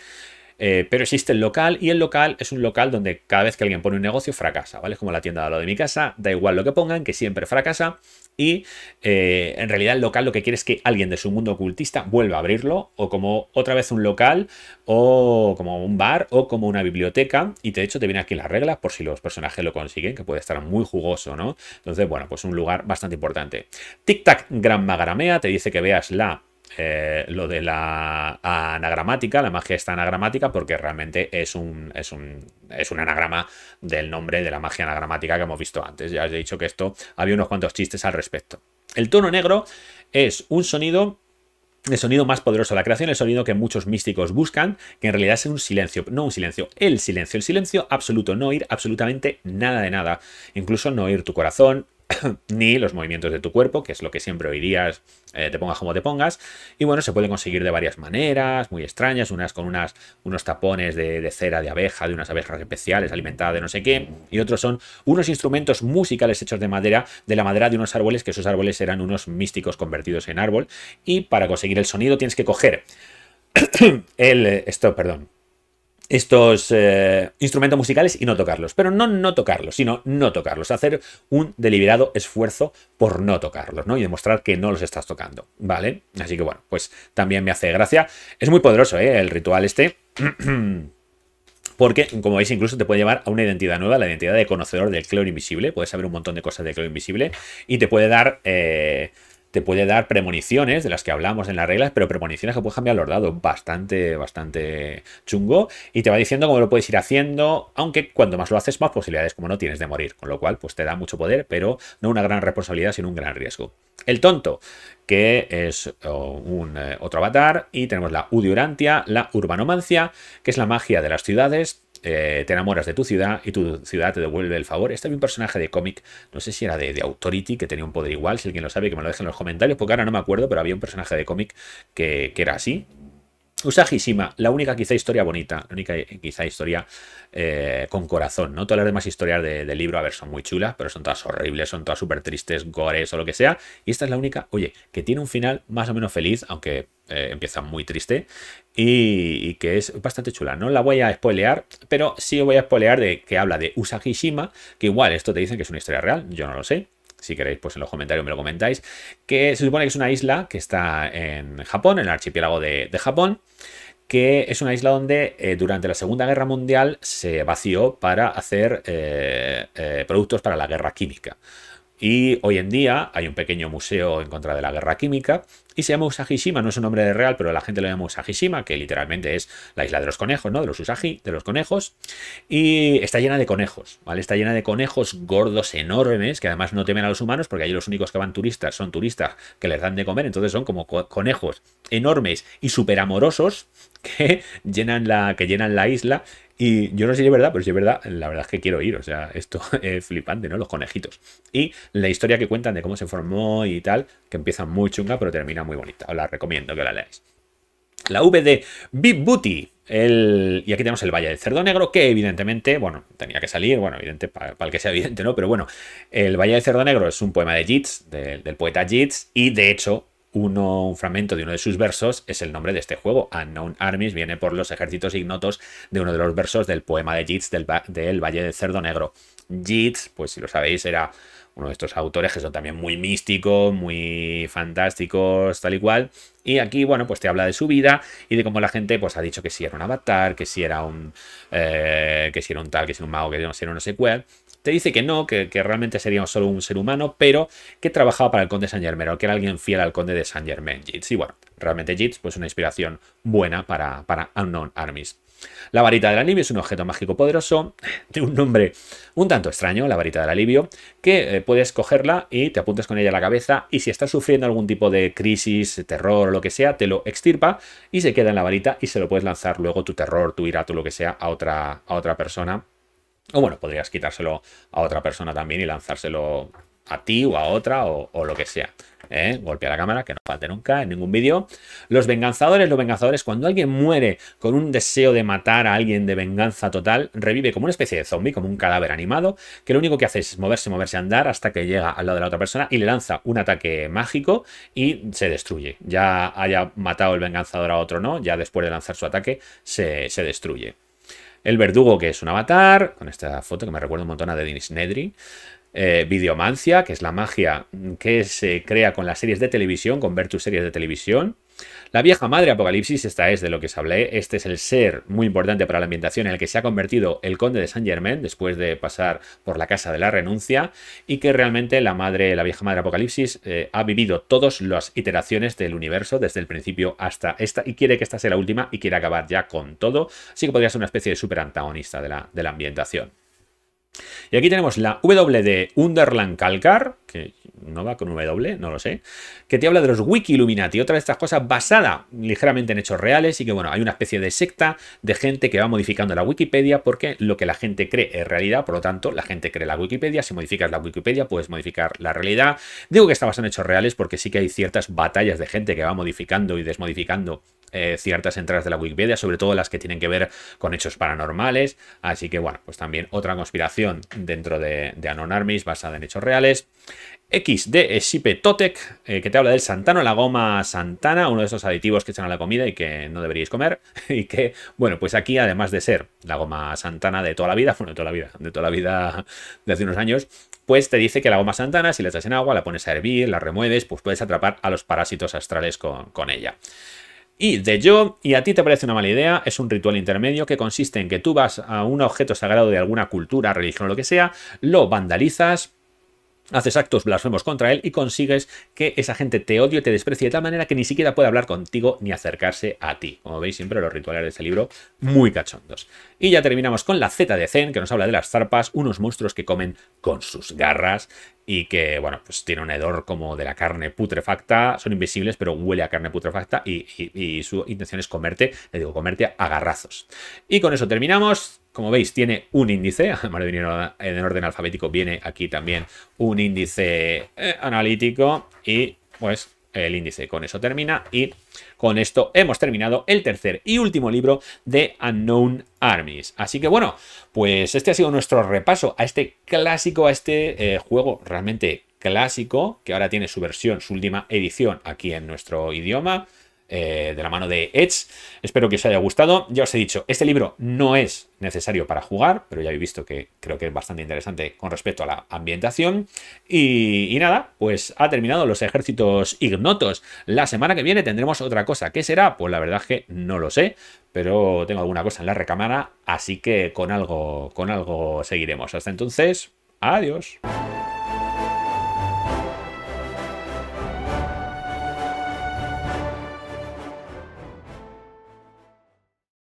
eh, pero existe el local y el local es un local donde cada vez que alguien pone un negocio fracasa, ¿vale? Es como la tienda de al lado de mi casa, da igual lo que pongan, que siempre fracasa y eh, en realidad el local lo que quiere es que alguien de su mundo ocultista vuelva a abrirlo o como otra vez un local o como un bar o como una biblioteca y de hecho te vienen aquí las reglas por si los personajes lo consiguen que puede estar muy jugoso no entonces bueno pues un lugar bastante importante tic tac gran magaramea te dice que veas la eh, lo de la anagramática, la magia está anagramática, porque realmente es un, es, un, es un anagrama del nombre de la magia anagramática que hemos visto antes. Ya os he dicho que esto había unos cuantos chistes al respecto. El tono negro es un sonido el sonido más poderoso de la creación, el sonido que muchos místicos buscan, que en realidad es un silencio, no un silencio, el silencio, el silencio absoluto, no oír absolutamente nada de nada, incluso no oír tu corazón, ni los movimientos de tu cuerpo, que es lo que siempre oirías, eh, te pongas como te pongas. Y bueno, se pueden conseguir de varias maneras, muy extrañas, unas con unas, unos tapones de, de, cera de abeja, de unas abejas especiales alimentadas de no sé qué, y otros son unos instrumentos musicales hechos de madera, de la madera de unos árboles, que esos árboles eran unos místicos convertidos en árbol, y para conseguir el sonido tienes que coger el... Esto, perdón estos eh, instrumentos musicales y no tocarlos. Pero no no tocarlos, sino no tocarlos. Hacer un deliberado esfuerzo por no tocarlos, ¿no? Y demostrar que no los estás tocando, ¿vale? Así que bueno, pues también me hace gracia. Es muy poderoso, ¿eh? El ritual este. porque, como veis, incluso te puede llevar a una identidad nueva, la identidad de conocedor del cloro invisible. Puedes saber un montón de cosas del cloro invisible y te puede dar eh, te puede dar premoniciones, de las que hablamos en las reglas, pero premoniciones que puedes cambiar los dados, bastante, bastante chungo, y te va diciendo cómo lo puedes ir haciendo, aunque cuando más lo haces, más posibilidades como no tienes de morir, con lo cual pues te da mucho poder, pero no una gran responsabilidad, sino un gran riesgo. El tonto, que es oh, un, eh, otro avatar, y tenemos la Udiurantia, la Urbanomancia, que es la magia de las ciudades, eh, te enamoras de tu ciudad y tu ciudad te devuelve el favor. Este había un personaje de cómic, no sé si era de, Authority, que tenía un poder igual. Si alguien lo sabe, que me lo deje en los comentarios, porque ahora no me acuerdo, pero había un personaje de cómic que, era así. Usajisima, la única quizá historia bonita, la única eh, quizá historia eh, con corazón, ¿no? Todas las demás historias del libro, a ver, son muy chulas, pero son todas horribles, son todas súper tristes, gores o lo que sea. Y esta es la única, oye, que tiene un final más o menos feliz, aunque empieza muy triste y, que es bastante chula. No la voy a spoilear, pero sí voy a spoilear de que habla de Usagishima, que igual esto te dicen que es una historia real, yo no lo sé. Si queréis, pues en los comentarios me lo comentáis. Que se supone que es una isla que está en Japón, en el archipiélago de, Japón que es una isla donde eh, durante la Segunda Guerra Mundial se vació para hacer eh, eh, productos para la guerra química. Y hoy en día hay un pequeño museo en contra de la guerra química y se llama Usagishima, no es un nombre de real, pero la gente lo llama Usagishima, que literalmente es la isla de los conejos, ¿no? De los Usagi, de los conejos. Y está llena de conejos, ¿vale? Está llena de conejos gordos, enormes, que además no temen a los humanos, porque allí los únicos que van turistas son turistas que les dan de comer, entonces son como conejos enormes y súper amorosos que llenan, la, que llenan la isla y yo no sé si es verdad, pero si es verdad, la verdad es que quiero ir. O sea, esto es flipante, ¿no? Los conejitos. Y la historia que cuentan de cómo se formó y tal, que empieza muy chunga, pero termina muy bonita. Os la recomiendo que la leáis. La V de Big Booty. y aquí tenemos el Valle del Cerdo Negro, que evidentemente, bueno, tenía que salir, bueno, evidente para el que sea evidente, ¿no? Pero bueno, el Valle del Cerdo Negro es un poema de Yeats, del poeta Yeats, y de hecho un fragmento de uno de sus versos es el nombre de este juego. Unknown Armies viene por los ejércitos ignotos de uno de los versos del poema de Yeats del, Valle del Cerdo Negro. Yeats, pues si lo sabéis, era uno de estos autores que son también muy místicos, muy fantásticos, tal y cual. Y aquí, bueno, pues te habla de su vida y de cómo la gente pues ha dicho que si era un avatar, que si era un, eh, que si era un tal, que si era un mago, que si era un no sé cuál. Te dice que no, que, realmente sería solo un ser humano, pero que trabajaba para el conde de Saint Germain, o que era alguien fiel al conde de Saint Germain, Jits. Y bueno, realmente Jits, pues una inspiración buena para, Unknown Armies. La varita del alivio es un objeto mágico poderoso de un nombre un tanto extraño, la varita del alivio, que eh, puedes cogerla y te apuntas con ella a la cabeza y si estás sufriendo algún tipo de crisis, terror o lo que sea, te lo extirpa y se queda en la varita y se lo puedes lanzar luego tu terror, tu ira, tu lo que sea a otra, a otra persona o bueno, podrías quitárselo a otra persona también y lanzárselo a ti o a otra o, lo que sea. ¿eh? Golpea la cámara, que no falte nunca en ningún vídeo. Los venganzadores, los venganzadores, cuando alguien muere con un deseo de matar a alguien de venganza total, revive como una especie de zombie, como un cadáver animado, que lo único que hace es moverse, moverse, andar hasta que llega al lado de la otra persona y le lanza un ataque mágico y se destruye. Ya haya matado el venganzador a otro no, ya después de lanzar su ataque se, se destruye. El verdugo, que es un avatar, con esta foto que me recuerda un montón a de Denis Nedry. Eh, videomancia, que es la magia que se crea con las series de televisión, con ver tus series de televisión. La vieja madre Apocalipsis, esta es de lo que os hablé, este es el ser muy importante para la ambientación en el que se ha convertido el conde de Saint Germain después de pasar por la casa de la renuncia y que realmente la madre, la vieja madre Apocalipsis eh, ha vivido todas las iteraciones del universo desde el principio hasta esta y quiere que esta sea la última y quiere acabar ya con todo, así que podría ser una especie de super antagonista la, de la ambientación. Y aquí tenemos la W de Underland Calcar, que no va con W, no lo sé, que te habla de los Wiki Illuminati, otra de estas cosas basada ligeramente en hechos reales y que, bueno, hay una especie de secta de gente que va modificando la Wikipedia porque lo que la gente cree es realidad, por lo tanto, la gente cree la Wikipedia, si modificas la Wikipedia puedes modificar la realidad. Digo que está basada en hechos reales porque sí que hay ciertas batallas de gente que va modificando y desmodificando eh, ciertas entradas de la Wikipedia, sobre todo las que tienen que ver con hechos paranormales. Así que bueno, pues también otra conspiración dentro de, de Anon basada en hechos reales. X de Shipe Totec, eh, que te habla del Santano, la goma Santana, uno de esos aditivos que echan a la comida y que no deberíais comer. Y que, bueno, pues aquí, además de ser la goma Santana de toda la vida, bueno, de toda la vida, de toda la vida de hace unos años, pues te dice que la goma Santana, si la echas en agua, la pones a hervir, la remueves, pues puedes atrapar a los parásitos astrales con, con ella. Y de yo y a ti te parece una mala idea, es un ritual intermedio que consiste en que tú vas a un objeto sagrado de alguna cultura, religión o lo que sea, lo vandalizas, haces actos blasfemos contra él y consigues que esa gente te odie, te desprecie de tal manera que ni siquiera puede hablar contigo ni acercarse a ti. Como veis siempre los rituales de este libro muy cachondos. Y ya terminamos con la Z de Zen que nos habla de las zarpas, unos monstruos que comen con sus garras y que, bueno, pues tiene un hedor como de la carne putrefacta, son invisibles, pero huele a carne putrefacta y, su intención es comerte, le digo, comerte a garrazos. Y con eso terminamos. Como veis, tiene un índice, además de venir en orden alfabético, viene aquí también un índice eh, analítico y, pues, el índice con eso termina y con esto hemos terminado el tercer y último libro de Unknown Armies. Así que bueno, pues este ha sido nuestro repaso a este clásico, a este eh, juego realmente clásico, que ahora tiene su versión, su última edición aquí en nuestro idioma. Eh, de la mano de Edge. Espero que os haya gustado. Ya os he dicho, este libro no es necesario para jugar, pero ya habéis visto que creo que es bastante interesante con respecto a la ambientación. Y, nada, pues ha terminado los ejércitos ignotos. La semana que viene tendremos otra cosa. ¿Qué será? Pues la verdad es que no lo sé, pero tengo alguna cosa en la recámara, así que con algo, con algo seguiremos. Hasta entonces, adiós.